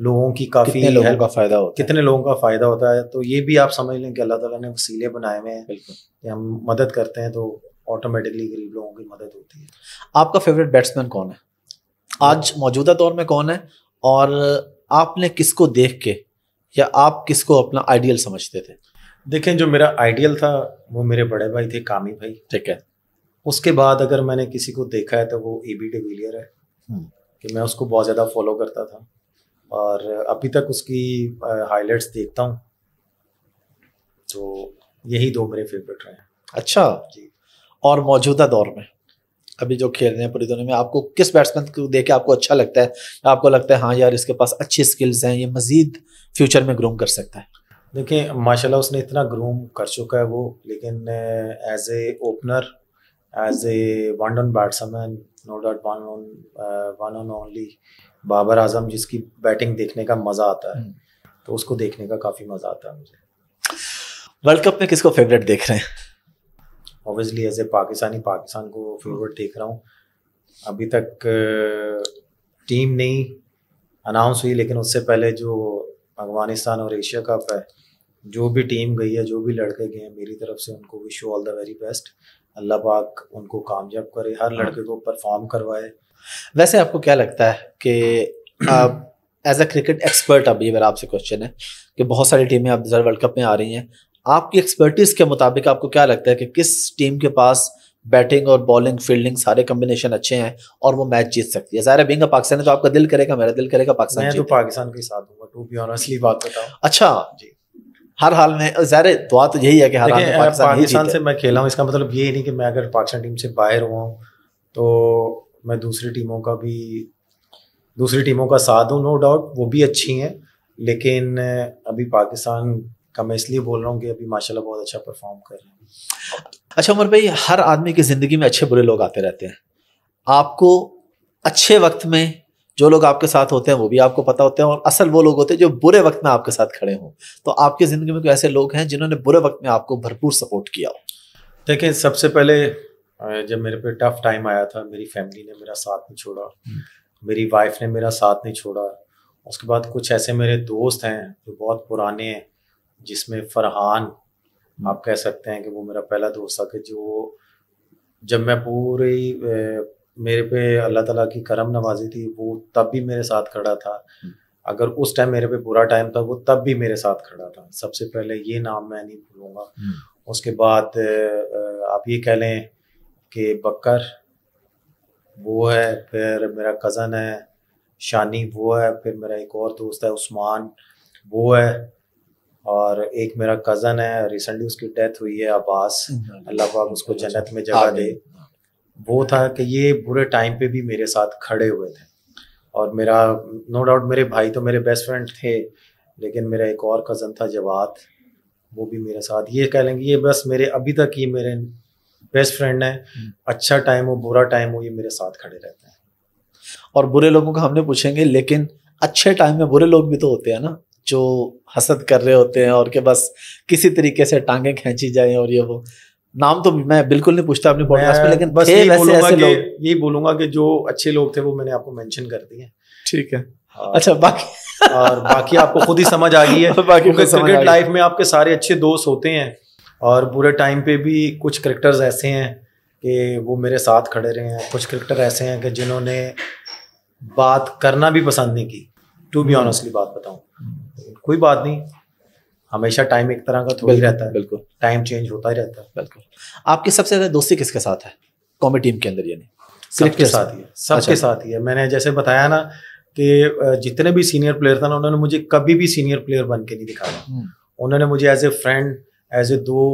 लोगों की काफ़ी कितने लोगों का फ़ायदा होता है कितने लोगों का फ़ायदा होता है तो ये भी आप समझ लें कि अल्लाह ताला ने वसीले बनाए हुए हैं कि हम मदद करते हैं तो ऑटोमेटिकली गरीब लोगों की मदद होती है आपका फेवरेट बैट्समैन कौन है आज मौजूदा दौर में कौन है और आपने किसको देख के या आप किसको अपना आइडियल समझते थे देखें जो मेरा आइडियल था वो मेरे बड़े भाई थे कामी भाई ठीक है उसके बाद अगर मैंने किसी को देखा है तो वो ए बी डिविलियर है हम्म। कि मैं उसको बहुत ज़्यादा फॉलो करता था और अभी तक उसकी हाईलाइट्स देखता हूँ तो यही दो मेरे फेवरेट रहे हैं अच्छा जी और मौजूदा दौर में अभी जो खेल रहे हैं पूरी दुनिया में आपको किस बैट्समैन को देख के आपको अच्छा लगता है आपको लगता है हाँ यार इसके पास अच्छी स्किल्स हैं ये मज़ीद फ्यूचर में ग्रूम कर सकता है देखिए माशाल्लाह उसने इतना ग्रूम कर चुका है वो लेकिन as a opener as a one-down batsman, no doubt one on uh, one on only Babar Azam जिसकी बैटिंग देखने का मजा आता है हम्म। तो उसको देखने का काफी मजा आता है मुझे वर्ल्ड कप में किसको फेवरेट देख रहे हैं obviously as a Pakistani Pakistan को फेवरेट देख रहा हूँ अभी तक टीम uh, नहीं अनाउंस हुई लेकिन उससे पहले जो अफगानिस्तान और एशिया कप है जो भी टीम गई है जो भी लड़के गए हैं मेरी तरफ से उनको wish all the very best Allah पाक उनको कामयाब करे हर हाँ। लड़के को परफॉर्म करवाए वैसे आपको क्या लगता है कि आप एज अ क्रिकेट एक्सपर्ट अब ये मेरा आपसे क्वेश्चन है कि बहुत सारी टीमें अब रिजर्व वर्ल्ड कप में आ रही हैं आपकी एक्सपर्टीज के मुताबिक आपको क्या लगता है कि किस टीम के पास बैटिंग और बॉलिंग फील्डिंग सारे कम्बिनेशन अच्छे हैं और वो मैच जीत सकती है ज़ाहिर बिंग पाकिस्तान है तो आपका दिल करेगा मेरा दिल करेगा पाकिस्तान मैं तो पाकिस्तान के साथ हूँ टू बी ऑनेस्टली बात बताऊँ अच्छा जी हर हाल में जहर दुआ तो यही है कि हर हाल में पाकिस्तान से मैं खेला हूँ इसका मतलब ये नहीं कि मैं अगर पाकिस्तान टीम से बाहर हुआ हूँ तो मैं दूसरी टीमों का भी दूसरी टीमों का साथ हूँ नो डाउट वो भी अच्छी हैं लेकिन अभी पाकिस्तान का मैं इसलिए बोल रहा हूँ कि अभी माशाल्लाह बहुत अच्छा परफॉर्म कर रहे हैं अच्छा उमर भाई हर आदमी की ज़िंदगी में अच्छे बुरे लोग आते रहते हैं आपको अच्छे वक्त में जो लोग आपके साथ होते हैं वो भी आपको पता होते हैं और असल वो लोग होते हैं जो बुरे वक्त में आपके साथ खड़े हों तो आपकी ज़िंदगी में कोई ऐसे लोग हैं जिन्होंने बुरे वक्त में आपको भरपूर सपोर्ट किया हो देखिए सबसे पहले जब मेरे पे टफ टाइम आया था मेरी फैमिली ने मेरा साथ नहीं छोड़ा हम्म। मेरी वाइफ ने मेरा साथ नहीं छोड़ा उसके बाद कुछ ऐसे मेरे दोस्त हैं जो बहुत पुराने हैं जिसमें फरहान आप कह सकते हैं कि वो मेरा पहला दोस्त था कि जो जब मैं पूरी मेरे पे अल्लाह ताला की करम नवाजी थी वो तब भी मेरे साथ खड़ा था हम्म। अगर उस टाइम मेरे पे बुरा टाइम था वो तब भी मेरे साथ खड़ा था सबसे पहले ये नाम मैं नहीं भूलूंगा हम्म। उसके बाद आप ये कह लें कि बकर वो है फिर मेरा कज़न है शानी वो है फिर मेरा एक और दोस्त है उस्मान वो है और एक मेरा कज़न है रिसेंटली उसकी डेथ हुई है अब्बास अल्लाह पाक उसको जन्नत में जगह दे वो था कि ये बुरे टाइम पे भी मेरे साथ खड़े हुए थे और मेरा नो डाउट मेरे भाई तो मेरे बेस्ट फ्रेंड थे लेकिन मेरा एक और कज़न था जवाद वो भी मेरे साथ ये कह लेंगे ये बस मेरे अभी तक ये मेरे बेस्ट फ्रेंड हैं हम्म। अच्छा टाइम हो बुरा टाइम हो ये मेरे साथ खड़े रहते हैं और बुरे लोगों का हमने पूछेंगे लेकिन अच्छे टाइम में बुरे लोग भी तो होते हैं ना जो हसद कर रहे होते हैं और के बस किसी तरीके से टांगे खींची जाए और ये वो नाम तो मैं बिल्कुल नहीं पूछता अपने पॉडकास्ट में लेकिन बस यही बोलूंगा कि यही बोलूंगा कि जो अच्छे लोग थे वो मैंने आपको मेंशन कर दिए ठीक है हाँ। अच्छा बाकी और बाकी आपको खुद ही समझ आ गई है बाकी क्रिकेट लाइफ में आपके सारे अच्छे दोस्त होते हैं और पूरे टाइम पे भी कुछ क्रिकेटर्स ऐसे हैं कि वो मेरे साथ खड़े रहे हैं कुछ क्रिकेटर ऐसे हैं कि जिन्होंने बात करना भी पसंद नहीं की टू बी ऑनेस्टली बात बताऊं कोई बात नहीं हमेशा टाइम एक तरह का थोड़ी रहता है बिल्कुल टाइम चेंज होता ही रहता है बिल्कुल आपकी सबसे ज्यादा दोस्ती किसके साथ है कॉमेडी टीम के अंदर यानी सबके साथ ही सबके अच्छा। साथ ही है मैंने जैसे बताया ना कि जितने भी सीनियर प्लेयर था ना उन्होंने मुझे कभी भी सीनियर प्लेयर बन के नहीं दिखाया हम्म। उन्होंने मुझे as a friend as a दो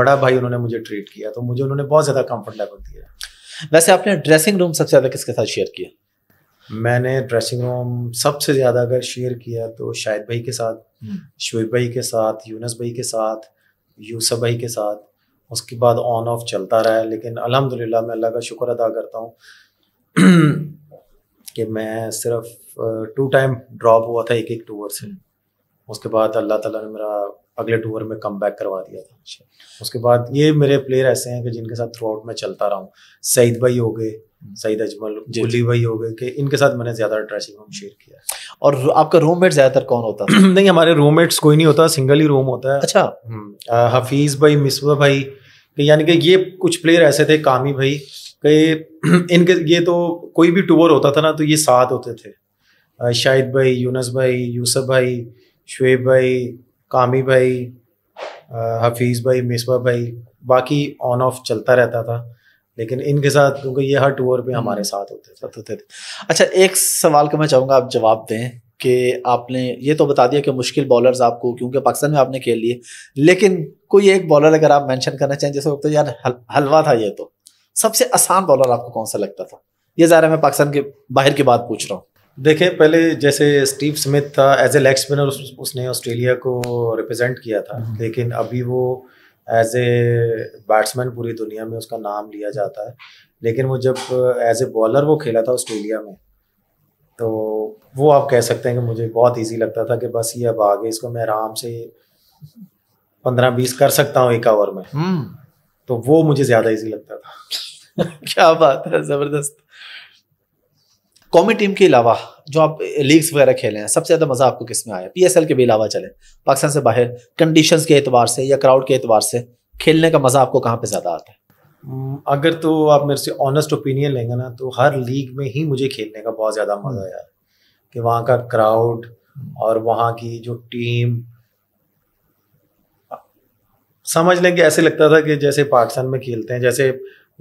बड़ा भाई उन्होंने मुझे ट्रीट किया तो मुझे उन्होंने बहुत ज़्यादा कम्फर्ट लेवल दिया वैसे आपने ड्रेसिंग रूम सबसे ज़्यादा किसके साथ शेयर किया मैंने ड्रेसिंग रूम सबसे ज़्यादा अगर शेयर किया तो शायद भाई के साथ शुएब भाई के साथ यूनस भाई के साथ यूसफ भाई के साथ उसके बाद ऑन ऑफ चलता रहा है लेकिन अल्हम्दुलिल्लाह मैं अल्लाह का शुक्र अदा करता हूँ कि मैं सिर्फ टू टाइम ड्रॉप हुआ था एक एक टूर से उसके बाद अल्लाह ताला ने मेरा अगले टूर में कम बैक करवा दिया था उसके बाद ये मेरे प्लेयर ऐसे हैं कि जिनके साथ थ्रू आउट मैं चलता रहा हूँ सईद भाई हो गए हम्म। सईद अजमल गुली भाई हो गए कि इनके साथ मैंने ज़्यादा ड्रेसिंग रूम शेयर किया और आपका रूममेट ज़्यादातर कौन होता है नहीं हमारे रूममेट्स कोई नहीं होता सिंगल ही रूम होता है अच्छा हम्म, हफीज़ भाई मिसवा भाई यानी कि ये कुछ प्लेयर ऐसे थे कामी भाई कि इनके ये तो कोई भी टूर होता था ना तो ये साथ होते थे शाहिद भाई यूनस भाई यूसफ भाई शुएब भाई कामी भाई हफीज़ भाई मिसवा भाई बाकी ऑन ऑफ चलता रहता था लेकिन इनके साथ क्योंकि ये हर टूर पे हम्म। हमारे साथ होते थे साथ होते थे अच्छा एक सवाल का मैं चाहूँगा आप जवाब दें कि आपने ये तो बता दिया कि मुश्किल बॉलर्स आपको क्योंकि पाकिस्तान में आपने खेल लिए लेकिन कोई एक बॉलर अगर आप मेंशन करना चाहें जैसे तो यार हलवा था ये तो सबसे आसान बॉलर आपको कौन सा लगता था ये ज़रा मैं पाकिस्तान के बाहर की बात पूछ रहा हूँ देखें पहले जैसे स्टीव स्मिथ था एज ए लेग स्पिनर उस, उसने ऑस्ट्रेलिया को रिप्रेजेंट किया था हम्म। लेकिन अभी वो एज ए बैट्समैन पूरी दुनिया में उसका नाम लिया जाता है लेकिन वो जब एज ए बॉलर वो खेला था ऑस्ट्रेलिया में तो वो आप कह सकते हैं कि मुझे बहुत ईजी लगता था कि बस ये अब आगे इसको मैं आराम से पंद्रह बीस कर सकता हूँ एक ओवर में हम्म। तो वो मुझे ज़्यादा इजी लगता था क्या बात है ज़बरदस्त कौमी टीम के अलावा जो आप लीग्स वगैरह खेले हैं सबसे ज़्यादा मज़ा आपको किस में आया पी के भी अलावा चले पाकिस्तान से बाहर कंडीशन के एतबार से या क्राउड के एतबार से खेलने का मज़ा आपको कहाँ पे ज़्यादा आता है अगर तो आप मेरे से ऑनेस्ट ओपिनियन लेंगे ना तो हर लीग में ही मुझे खेलने का बहुत ज़्यादा मज़ा आया कि वहाँ का क्राउड और वहाँ की जो टीम समझ लें कि ऐसे लगता था कि जैसे पाकिस्तान में खेलते हैं जैसे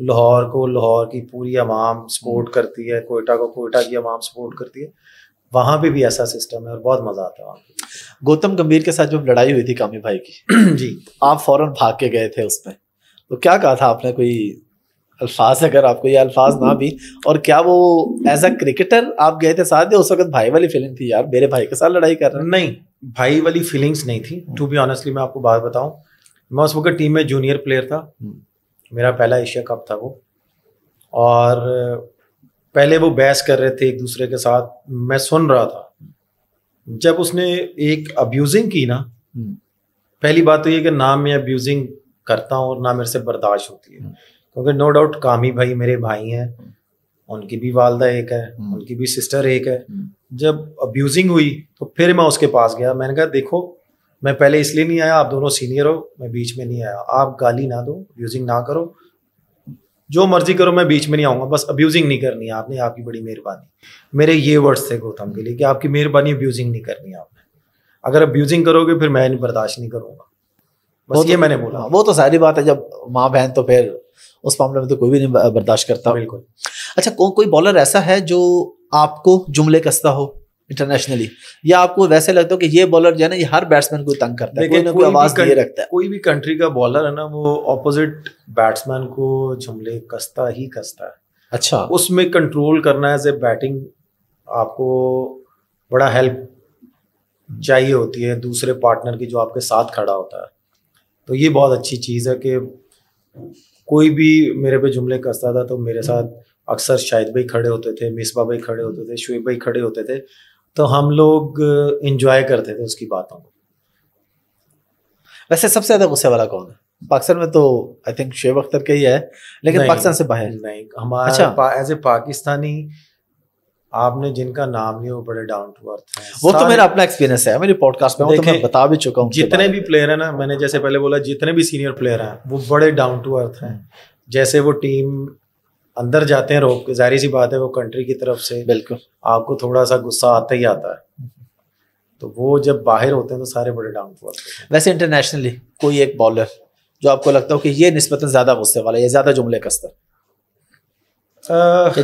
लाहौर को लाहौर की पूरी अवाम सपोर्ट हम्म। करती है कोयटा को कोयटा की अवाम सपोर्ट करती है वहाँ पर भी ऐसा सिस्टम है और बहुत मज़ा आता है वहाँ गौतम गंभीर के साथ जब लड़ाई हुई थी कामी भाई की जी आप फौरन भाग के गए थे उसमें तो क्या कहा था आपने कोई अल्फाज अगर आपको ये अल्फाज ना भी और क्या वो एज अ क्रिकेटर आप गए थे साथ उस वक्त भाई वाली फीलिंग थी यार मेरे भाई के साथ लड़ाई कर रहे हैं नहीं भाई वाली फीलिंग्स नहीं थी टू बी ऑनेस्टली मैं आपको बात बताऊं मैं उस वक्त टीम में जूनियर प्लेयर था हम्म। मेरा पहला एशिया कप था वो और पहले वो बहस कर रहे थे एक दूसरे के साथ मैं सुन रहा था जब उसने एक अब्यूजिंग की ना हम्म। पहली बात तो ये कि ना मैं अब्यूजिंग करता हूँ और ना मेरे से बर्दाश्त होती है हम्म। क्योंकि नो डाउट कामी भाई मेरे भाई हैं हम्म। उनकी भी वालदा एक है उनकी भी सिस्टर एक है जब अब्यूजिंग हुई तो फिर मैं उसके पास गया मैंने कहा देखो मैं पहले इसलिए नहीं आया आप दोनों सीनियर हो मैं बीच में नहीं आया आप गाली ना दो अब्यूजिंग ना करो जो मर्जी करो मैं बीच में नहीं आऊँगा बस अब्यूजिंग नहीं करनी है आपने आपकी बड़ी मेहरबानी मेरे ये वर्ड्स थे गौतम के लिए कि आपकी मेहरबानी अब्यूजिंग नहीं करनी है आपने अगर अब्यूजिंग करोगे फिर मैं बर्दाश्त नहीं करूँगा बस ये तो- मैंने बोला वो तो सारी बात है जब माँ बहन तो फिर उस मामले में तो कोई भी नहीं बर्दाश्त करता बिल्कुल अच्छा को, कोई बॉलर ऐसा है जो आपको जुमले कसता हो इंटरनेशनली या आपको वैसे लगता हो कि ये बॉलर जो है ना ये हर बैट्समैन को तंग करता है कोई कोई, आवाज दिए रखता है कोई भी कंट्री का बॉलर है ना वो ऑपोजिट बैट्समैन को जुमले कसता ही कसता है अच्छा उसमें कंट्रोल करना एज ए बैटिंग आपको बड़ा हेल्प चाहिए होती है दूसरे पार्टनर की जो आपके साथ खड़ा होता है तो ये बहुत अच्छी चीज़ है कि कोई भी मेरे पे जुमले कसता था तो मेरे साथ अक्सर शाहिद भाई खड़े होते थे मिसबा भाई खड़े होते थे शुएब भाई खड़े होते थे तो हम लोग इंजॉय uh, करते थे उसकी बातों को वैसे सबसे ज्यादा गुस्से वाला कौन है पाकिस्तान में तो आई थिंक शेब अख्तर का ही है लेकिन पाकिस्तान से बाहर नहीं हमारा अच्छा पा, एज ए पाकिस्तानी आपने जिनका नाम लिया वो बड़े डाउन टू अर्थ हैं वो तो मेरा अपना एक्सपीरियंस है मेरी पॉडकास्ट में वो तो मैं बता भी चुका हूँ जितने भी प्लेयर हैं ना मैंने जैसे पहले बोला जितने भी सीनियर प्लेयर हैं वो बड़े डाउन टू अर्थ हैं जैसे वो टीम अंदर जाते हैं रोक जाहिर सी बात है वो कंट्री की तरफ से बिल्कुल आपको थोड़ा सा गुस्सा आता ही आता है तो वो जब बाहर होते हैं तो सारे बड़े डाउन टू वैसे इंटरनेशनली कोई एक बॉलर जो आपको लगता हो कि ये नस्बता ज्यादा गुस्से वाला है ज्यादा जुमले कसता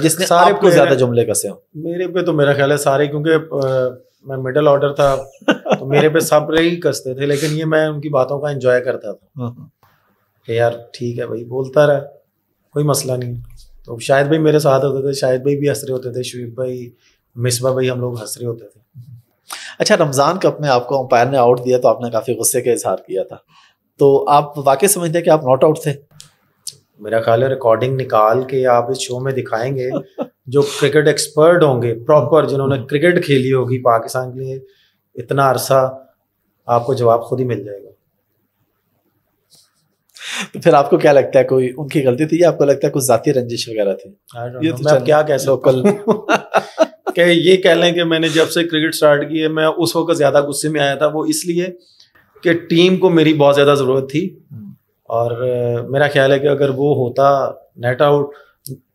जिसने सारे आपको ज्यादा जुमले कसे हो मेरे पे तो मेरा ख्याल है सारे क्योंकि मैं मिडल ऑर्डर था तो मेरे पे सब ही कसते थे लेकिन ये मैं उनकी बातों का एंजॉय करता था हम्म, हम्म। यार ठीक है भाई बोलता रहा कोई मसला नहीं तो शायद भाई मेरे साथ होते थे शायद भाई भी हंस रहे होते थे शुभ भाई मिसबा भाई हम लोग हंस रहे होते थे अच्छा रमज़ान कप में आपको अंपायर ने आउट दिया तो आपने काफ़ी गुस्से का इजहार किया था तो आप वाकई समझते हैं कि आप नॉट आउट थे मेरा ख्याल है रिकॉर्डिंग निकाल के आप इस शो में दिखाएंगे जो क्रिकेट एक्सपर्ट होंगे प्रॉपर जिन्होंने क्रिकेट खेली होगी पाकिस्तान के लिए इतना अरसा आपको जवाब खुद ही मिल जाएगा तो फिर आपको क्या लगता है कोई उनकी गलती थी या आपको लगता है कुछ जाती रंजिश वगैरह थी ये तो मैं क्या कह लोकल कह ये कह लें कि मैंने जब से क्रिकेट स्टार्ट की है मैं उस वक्त ज़्यादा गुस्से में आया था वो इसलिए कि टीम को मेरी बहुत ज़्यादा ज़रूरत थी हम्म। और मेरा ख्याल है कि अगर वो होता नेट आउट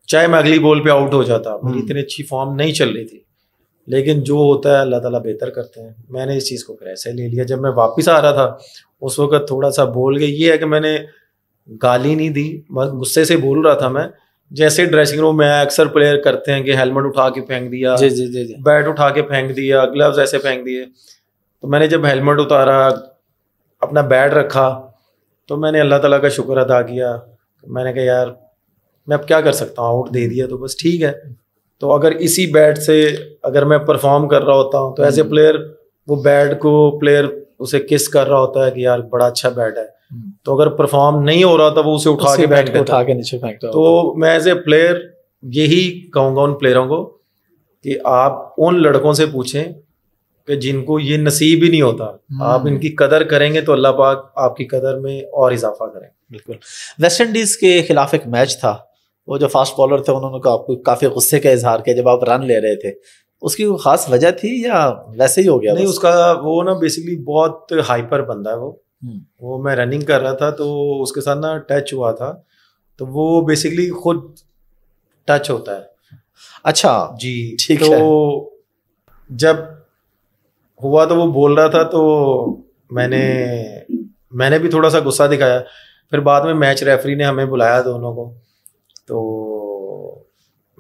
चाहे मैं अगली बॉल पे आउट हो जाता मेरी हम्म। इतनी अच्छी फॉर्म नहीं चल रही थी लेकिन जो होता है अल्लाह ताला बेहतर करते हैं मैंने इस चीज़ को फिर ऐसे ले लिया जब मैं वापस आ रहा था उस वक्त थोड़ा सा बोल गई ये है कि मैंने गाली नहीं दी बस गुस्से से बोल रहा था मैं जैसे ड्रेसिंग रूम में अक्सर प्लेयर करते हैं कि हेलमेट उठा के फेंक दिया जी जी जी, जी. बैट उठा के फेंक दिया ग्लव्स ऐसे फेंक दिए तो मैंने जब हेलमेट उतारा अपना बैट रखा तो मैंने अल्लाह ताला का शुक्र अदा किया मैंने कहा यार मैं अब क्या कर सकता हूँ आउट दे दिया तो बस ठीक है तो अगर इसी बैट से अगर मैं परफॉर्म कर रहा होता हूँ तो एज ए प्लेयर वो बैट को प्लेयर उसे किस कर रहा होता है कि यार बड़ा अच्छा बैट है हम्म। तो अगर परफॉर्म नहीं हो रहा था तो वो उसे उठा के बैठ उठा के नीचे फेंक तो मैं एज ए प्लेयर यही कहूंगा उन प्लेयरों को कि आप उन लड़कों से पूछें कि जिनको ये नसीब ही नहीं होता हम्म। आप इनकी कदर करेंगे तो अल्लाह पाक आपकी कदर में और इजाफा करें बिल्कुल वेस्ट इंडीज़ के खिलाफ एक मैच था वो जो फास्ट बॉलर थे उन्होंने आपको काफ़ी गुस्से का इजहार किया जब आप रन ले रहे थे उसकी कोई खास वजह थी या वैसे ही हो गया नहीं उसका वो ना बेसिकली बहुत हाइपर बंदा है वो हम्म। वो मैं रनिंग कर रहा था तो उसके साथ ना टच हुआ था तो वो बेसिकली खुद टच होता है अच्छा जी ठीक तो है जब हुआ तो वो बोल रहा था तो मैंने मैंने भी थोड़ा सा गुस्सा दिखाया फिर बाद में मैच रेफरी ने हमें बुलाया दोनों को तो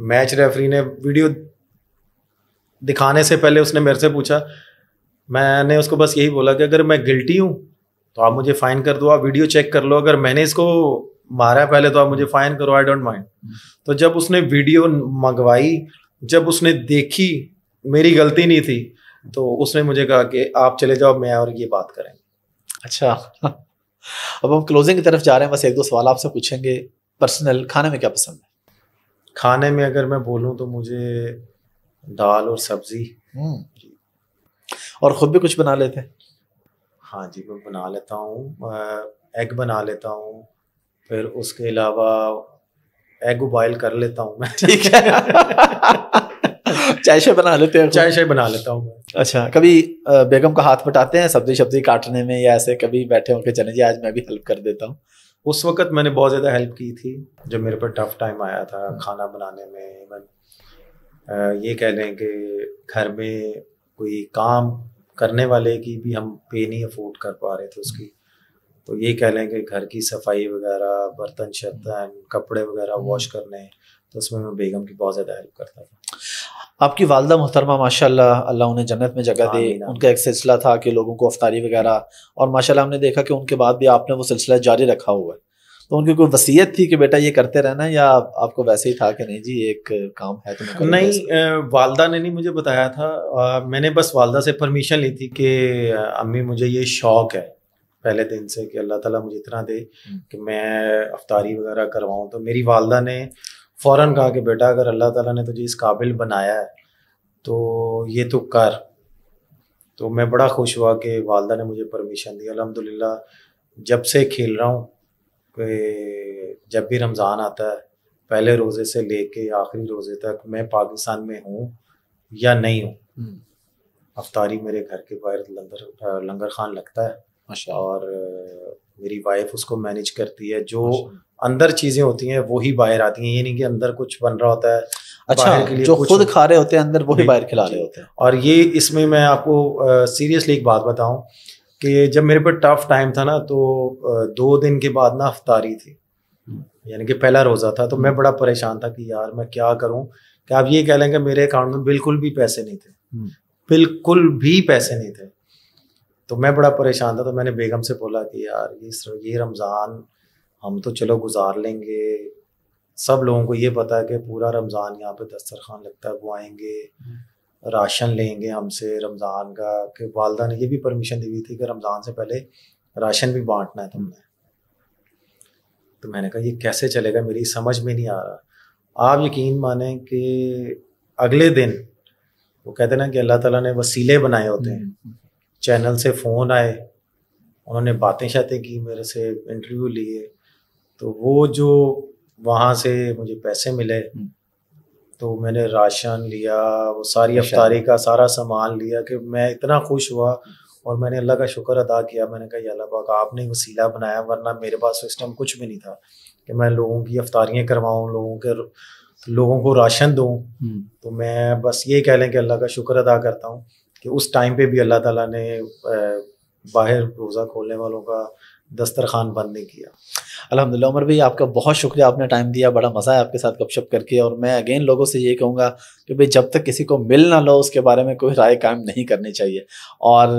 मैच रेफरी ने वीडियो दिखाने से पहले उसने मेरे से पूछा मैंने उसको बस यही बोला कि अगर मैं गिल्टी हूँ तो आप मुझे फाइन कर दो आप वीडियो चेक कर लो अगर मैंने इसको मारा है पहले तो आप मुझे फाइन करो आई डोंट माइंड तो जब उसने वीडियो मंगवाई जब उसने देखी मेरी गलती नहीं थी तो उसने मुझे कहा कि आप चले जाओ मैं और ये बात करें अच्छा अब हम क्लोजिंग की तरफ जा रहे हैं बस एक दो सवाल आपसे पूछेंगे पर्सनल खाने में क्या पसंद है खाने में अगर मैं बोलूँ तो मुझे दाल और सब्जी हम्म। और ख़ुद भी कुछ बना लेते हैं हाँ जी मैं बना लेता हूँ एग बना लेता हूँ फिर उसके अलावा एग उबाइल कर लेता हूँ मैं ठीक है चाय शाय बना लेते हैं चाय शाय बना लेता हूँ अच्छा कभी बेगम का हाथ बटाते हैं सब्जी शब्जी काटने में या ऐसे कभी बैठे होंगे चले जी आज मैं भी हेल्प कर देता हूँ उस वक्त मैंने बहुत ज़्यादा हेल्प की थी जब मेरे पर टफ टाइम आया था हम्म। खाना बनाने में इवन ये कह लें कि घर में कोई काम करने वाले की भी हम पे नहीं अफोर्ड कर पा रहे थे उसकी तो ये कह लें कि घर की सफाई वगैरह बर्तन शर्तन कपड़े वगैरह वॉश करने तो उसमें मैं बेगम की बहुत ज़्यादा हेल्प करता था आपकी वालदा मोहतरमा माशाल्लाह अल्लाह उन्हें जन्नत में जगह दे उनका एक सिलसिला था कि लोगों को अफ्तारी वगैरह और माशाल्लाह हमने देखा कि उनके बाद भी आपने वो सिलसिला जारी रखा हुआ है तो उनकी कोई वसीयत थी कि बेटा ये करते रहना या आपको वैसे ही था कि नहीं जी एक काम है तो नहीं वालदा ने नहीं मुझे बताया था आ, मैंने बस वालदा से परमिशन ली थी कि अम्मी मुझे ये शौक है पहले दिन से कि अल्लाह ताला मुझे इतना दे हम्म। कि मैं अफ्तारी वगैरह करवाऊँ तो मेरी वालदा ने फ़ौर कहा कि बेटा अगर अल्लाह ताला ने तुझे इस काबिल बनाया है तो ये तो कर तो मैं बड़ा खुश हुआ कि वालदा ने मुझे परमिशन दी अलहमदिल्ला जब से खेल रहा हूँ जब भी रमज़ान आता है पहले रोज़े से लेके आखिरी रोज़े तक मैं पाकिस्तान में हूँ या नहीं हूँ हम्म। अफतारी मेरे घर के बाहर लंगर लंगर खान लगता है और मेरी वाइफ उसको मैनेज करती है जो अंदर चीज़ें होती हैं वही बाहर आती हैं ये नहीं कि अंदर कुछ बन रहा होता है अच्छा के लिए जो खुद खा रहे होते हैं अंदर वही बाहर खिला रहे होते हैं और ये इसमें मैं आपको सीरियसली एक बात बताऊं कि जब मेरे पर टफ टाइम था ना तो दो दिन के बाद ना अफ्तारी थी यानी कि पहला रोज़ा था तो मैं बड़ा परेशान था कि यार मैं क्या करूं कि आप ये कह लें कि मेरे अकाउंट में बिल्कुल भी पैसे नहीं थे हम्म। बिल्कुल भी पैसे नहीं थे तो मैं बड़ा परेशान था तो मैंने बेगम से बोला कि यार ये ये रमज़ान हम तो चलो गुजार लेंगे सब लोगों को ये पता है कि पूरा रमज़ान यहाँ पे दस्तरखान लगता है वो आएंगे हम्म। राशन लेंगे हमसे रमज़ान का कि वालदा ने ये भी परमिशन दी हुई थी कि रमज़ान से पहले राशन भी बांटना है तुमने तो मैंने कहा ये कैसे चलेगा मेरी समझ में नहीं आ रहा आप यकीन माने कि अगले दिन वो कहते ना कि अल्लाह ताला ने वसीले बनाए होते हैं हम्म, हम्म। चैनल से फ़ोन आए उन्होंने बातें शातें की मेरे से इंटरव्यू लिए तो वो जो वहाँ से मुझे पैसे मिले हम्म। तो मैंने राशन लिया वो सारी अफ्तारी का सारा सामान लिया कि मैं इतना खुश हुआ और मैंने अल्लाह का शुक्र अदा किया मैंने कहा अल्लाह पाक आपने वसीला बनाया वरना मेरे पास उस टाइम कुछ भी नहीं था कि मैं लोगों की अफ्तारियाँ करवाऊँ लोगों के लोगों को राशन दूँ हम्म। तो मैं बस ये कह लें कि अल्लाह का शुक्र अदा करता हूँ कि उस टाइम पे भी अल्लाह ताला ने बाहर रोज़ा खोलने वालों का दस्तरखान बंद नहीं किया अलहमदिल्ला उमर भाई आपका बहुत शुक्रिया आपने टाइम दिया बड़ा मज़ा है आपके साथ गपशप करके और मैं अगेन लोगों से ये कहूँगा कि भाई जब तक किसी को मिल ना लो उसके बारे में कोई राय कायम नहीं करनी चाहिए और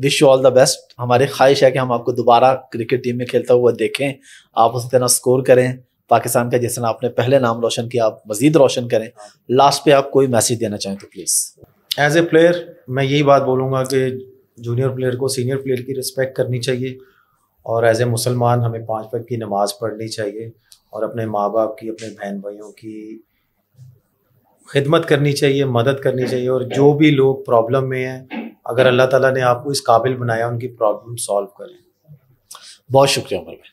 wish you all the best हमारी ख्वाहिश है कि हम आपको दोबारा क्रिकेट टीम में खेलता हुआ देखें आप उसी तरह स्कोर करें पाकिस्तान का जिस तरह आपने पहले नाम रोशन किया आप मज़ीद रोशन करें लास्ट पर आप कोई मैसेज देना चाहें तो प्लीज़ एज ए प्लेयर मैं यही बात बोलूँगा कि जूनियर प्लेयर को सीनियर प्लेयर की रिस्पेक्ट करनी चाहिए और एज ए मुसलमान हमें पाँच वक्त की नमाज़ पढ़नी चाहिए और अपने माँ बाप की अपने बहन भाइयों की खिदमत करनी चाहिए मदद करनी चाहिए और जो भी लोग प्रॉब्लम में हैं अगर अल्लाह ताला ने आपको इस काबिल बनाया उनकी प्रॉब्लम सॉल्व करें बहुत शुक्रिया मैं भाई